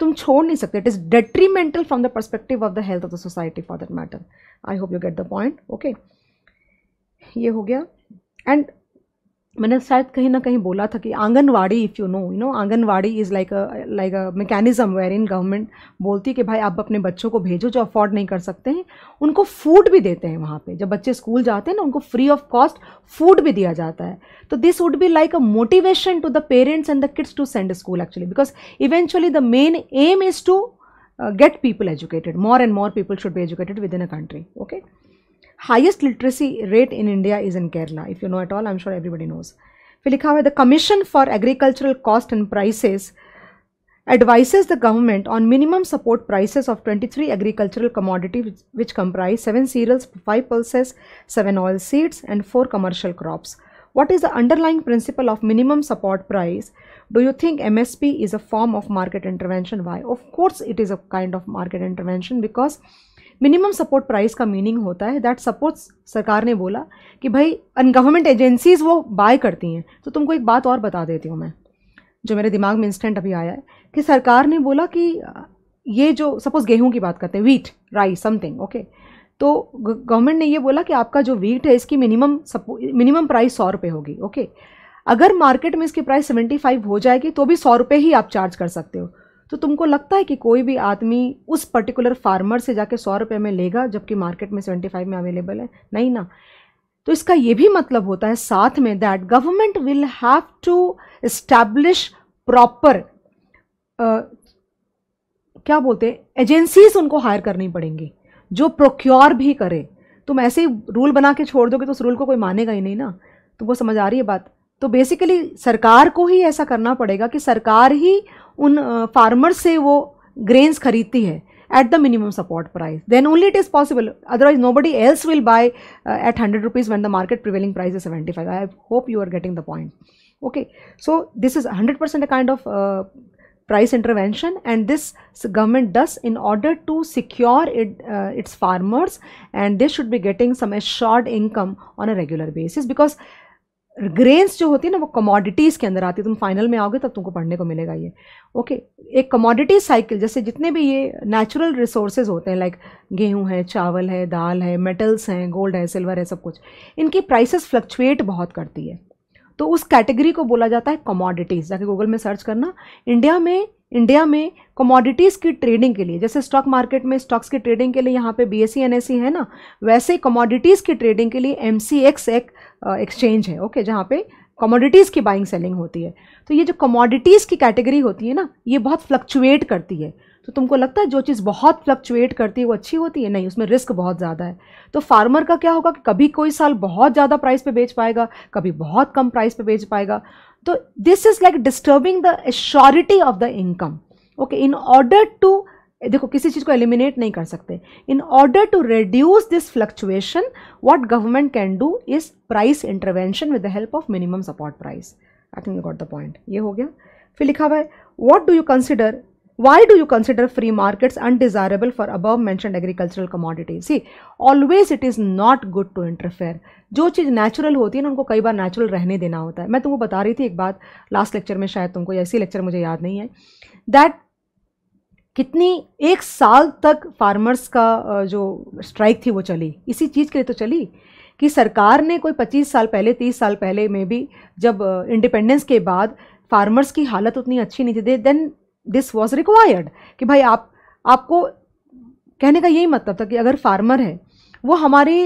S1: तुम छोड़ नहीं सकते it is detrimental from the perspective of the health of the society for that matter I hope you get the point okay ये हो गया एंड मैंने शायद कहीं ना कहीं बोला था कि anganwadi if you know you know anganwadi is like like a mechanism wherein government बोलती है कि भाई आप अपने बच्चों को भेजो जो अफोर्ड नहीं कर सकते हैं उनको फूड भी देते हैं वहाँ पे जब बच्चे स्कूल जाते हैं ना उनको फ्री ऑफ कॉस्ट फूड भी दिया जाता है तो this would be like a motivation to the parents and the kids to send school actually because eventually the main aim is to get people educated more and more people should be educated within a country okay highest literacy rate in India is in Kerala. If you know at all, I'm sure everybody knows. Filikhawa, the Commission for Agricultural Cost and Prices advises the government on minimum support prices of 23 agricultural commodities which, which, comprise 7 cereals, 5 pulses, 7 oil seeds and 4 commercial crops. What is the underlying principle of minimum support price? Do you think MSP is a form of market intervention? Why? Of course it is a kind of market intervention because minimum support price का मीनिंग होता है दैट सपोर्ट्स सरकार ने बोला कि भाई अन गवर्नमेंट एजेंसीज़ वो बाय करती हैं तो तुमको एक बात और बता देती हूँ मैं जो मेरे दिमाग में इंस्टेंट अभी आया है कि सरकार ने बोला कि ये जो सपोज़ गेहूँ की बात करते हैं वीट राइस समथिंग ओके तो गवर्नमेंट ने ये बोला कि आपका जो वीट है इसकी मिनिमम सपो मिनिमम प्राइस सौ रुपये होगी ओके अगर मार्केट में इसकी प्राइस सेवेंटी फाइव हो जाएगी तो भी सौ रुपये ही आप चार्ज कर सकते हो तो तुमको लगता है कि कोई भी आदमी उस पर्टिकुलर फार्मर से जाके सौ रुपये में लेगा जबकि मार्केट में सेवेंटी फाइव में अवेलेबल है नहीं ना तो इसका ये भी मतलब होता है साथ में that government will have to establish proper क्या बोलते हैं एजेंसीज उनको हायर करनी पड़ेंगी जो प्रोक्योर भी करें तुम ऐसे ही रूल बना के छोड़ दोगे तो उस रूल को कोई मानेगा ही नहीं ना तुमको समझ आ रही है बात तो बेसिकली सरकार को ही ऐसा करना पड़ेगा कि सरकार ही उन फार्मर से वो ग्रेन्स खरीदती है at the minimum support price then only it is possible otherwise nobody else will buy uh, at 100 rupees when the market prevailing price is 75 i hope you are getting the point okay so this is 100% a kind of uh, price intervention and this government does in order to secure uh, its farmers and they should be getting some assured income on a regular basis because grains जो होती है ना वो कमोडिटीज़ के अंदर आती है तुम फाइनल में आओगे तब तुमको पढ़ने को मिलेगा ये ओके एक कमोडिटी साइकिल जैसे जितने भी ये नेचुरल रिसोर्सेज होते हैं लाइक गेहूं है चावल है दाल है मेटल्स हैं गोल्ड है सिल्वर है सब कुछ इनकी प्राइसेस फ्लक्चुएट बहुत करती है तो उस कैटेगरी को बोला जाता है कमोडिटीज़ जाके गूगल में सर्च करना इंडिया में इंडिया में कमोडिटीज़ की ट्रेडिंग के लिए जैसे स्टॉक मार्केट में स्टॉक्स की ट्रेडिंग के लिए यहाँ पे बी एस e e है ना वैसे कमोडिटीज़ की ट्रेडिंग के लिए एम एक एक्सचेंज है ओके जहाँ पे कमोडिटीज़ की बाइंग सेलिंग होती है तो ये जो कमोडिटीज़ की कैटेगरी होती है ना ये बहुत फ्लक्चुएट करती है तो तुमको लगता है जो चीज़ बहुत फ्लक्चुएट करती है वो अच्छी होती है नहीं उसमें रिस्क बहुत ज़्यादा है तो फार्मर का क्या होगा कि कभी कोई साल बहुत ज़्यादा प्राइस पे बेच पाएगा कभी बहुत कम प्राइस पे बेच पाएगा तो this is like disturbing the assurity of the income okay in order to देखो किसी चीज़ को एलिमिनेट नहीं कर सकते in order to reduce this fluctuation what government can do is price intervention with the help of minimum support price I think got the point ये हो गया फिर लिखा हुआ है what do you consider why do you consider free markets undesirable for above mention agricultural commodities ही always it is not good to interfere जो चीज़ नेचुरल होती है ना उनको कई बार नेचुरल रहने देना होता है मैं तुमको बता रही थी एक बात लास्ट लेक्चर में शायद तुमको ऐसी लेक्चर मुझे याद नहीं है दैट कितनी एक साल तक फार्मर्स का जो स्ट्राइक थी वो चली इसी चीज़ के लिए तो चली कि सरकार ने कोई 25 साल पहले 30 साल पहले में भी जब इंडिपेंडेंस के बाद फार्मर्स की हालत उतनी अच्छी नहीं थी देन दिस वॉज रिक्वायर्ड कि भाई आप आपको कहने का यही मतलब था कि अगर फार्मर है वो हमारी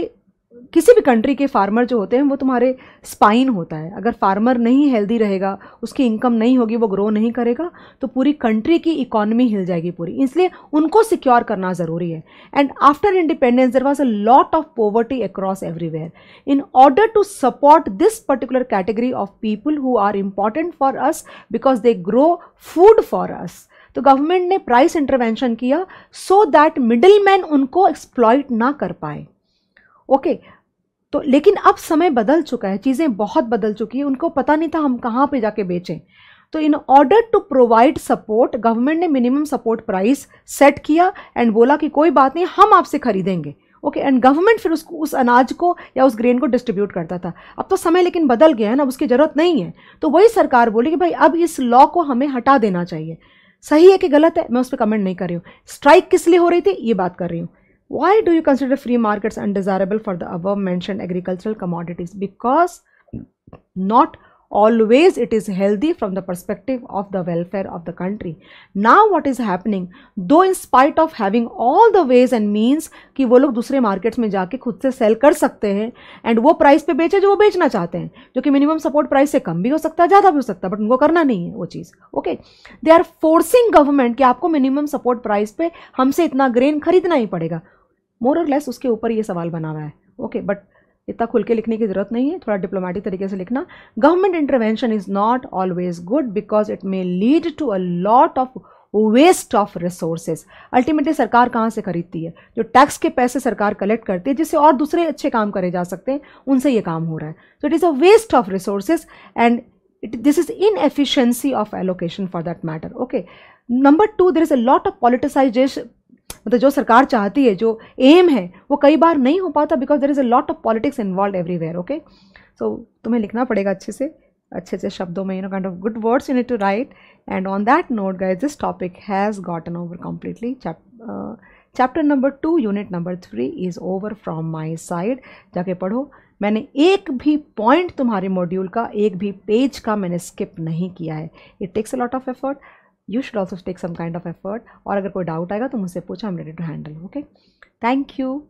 S1: किसी भी कंट्री के फार्मर जो होते हैं वो तुम्हारे स्पाइन होता है अगर फार्मर नहीं हेल्दी रहेगा उसकी इनकम नहीं होगी वो ग्रो नहीं करेगा तो पूरी कंट्री की इकोनॉमी हिल जाएगी पूरी इसलिए उनको सिक्योर करना ज़रूरी है and after independence there was a lot of poverty across everywhere in order to support this particular category of people who are important for us because they grow food for us तो गवर्नमेंट ने प्राइस इंटरवेंशन किया सो दैट मिडिल मैन उनको एक्सप्लॉयट ना कर पाए ओके okay, तो लेकिन अब समय बदल चुका है चीज़ें बहुत बदल चुकी हैं उनको पता नहीं था हम कहाँ पे जाके बेचें तो in order to provide support government ने मिनिमम सपोर्ट प्राइस सेट किया एंड बोला कि कोई बात नहीं हम आपसे खरीदेंगे ओके एंड गवर्नमेंट फिर उसको उस अनाज को या उस ग्रेन को डिस्ट्रीब्यूट करता था अब तो समय लेकिन बदल गया है ना उसकी ज़रूरत नहीं है तो वही सरकार बोली कि भाई अब इस लॉ को हमें हटा देना चाहिए सही है कि गलत है मैं उस पर कमेंट नहीं कर रही हूँ स्ट्राइक किस लिए हो रही थी ये बात कर रही हूँ Why do you consider free markets undesirable for the above mentioned agricultural commodities? Because not always it is healthy from the perspective of the welfare of the country. Now what is happening, though in spite of having all the ways and means ki wo log dusre markets में जाके khud se sell kar sakte hain and wo price pe beche jo wo bechna chahte hain jo ki minimum support price se kam bhi ho sakta hai zyada bhi ho sakta है बट उनको करना नहीं है वो चीज़ okay they are forcing government कि आपको मिनिमम सपोर्ट प्राइस पे हमसे इतना ग्रेन खरीदना ही पड़ेगा मोर और लेस उसके ऊपर ये सवाल बना हुआ है ओके बट इतना खुल के लिखने की ज़रूरत नहीं है थोड़ा डिप्लोमेटिक तरीके से लिखना government intervention is not always good because it may lead to a lot of waste of resources ultimately सरकार कहाँ से खरीदती है जो टैक्स के पैसे सरकार कलेक्ट करती है जिससे और दूसरे अच्छे काम करे जा सकते हैं उनसे ये काम हो रहा है so it is a waste of resources and it this is inefficiency of allocation for that matter okay number two there is a lot of politicization मतलब जो सरकार चाहती है जो एम है वो कई बार नहीं हो पाता because there is a lot of politics involve everywhere okay so तुम्हें लिखना पड़ेगा अच्छे से अच्छे अच्छे शब्दों में you know kind of good words you need to write and on that note guys this topic has gotten over completely chapter number two unit number three is over from my side जाके पढ़ो मैंने एक भी पॉइंट तुम्हारे मॉड्यूल का एक भी पेज का मैंने स्किप नहीं किया है it takes a lot of effort you should also take some kind of effort और अगर कोई डाउट आएगा तो मुझसे पूछो I am ready to handle okay thank you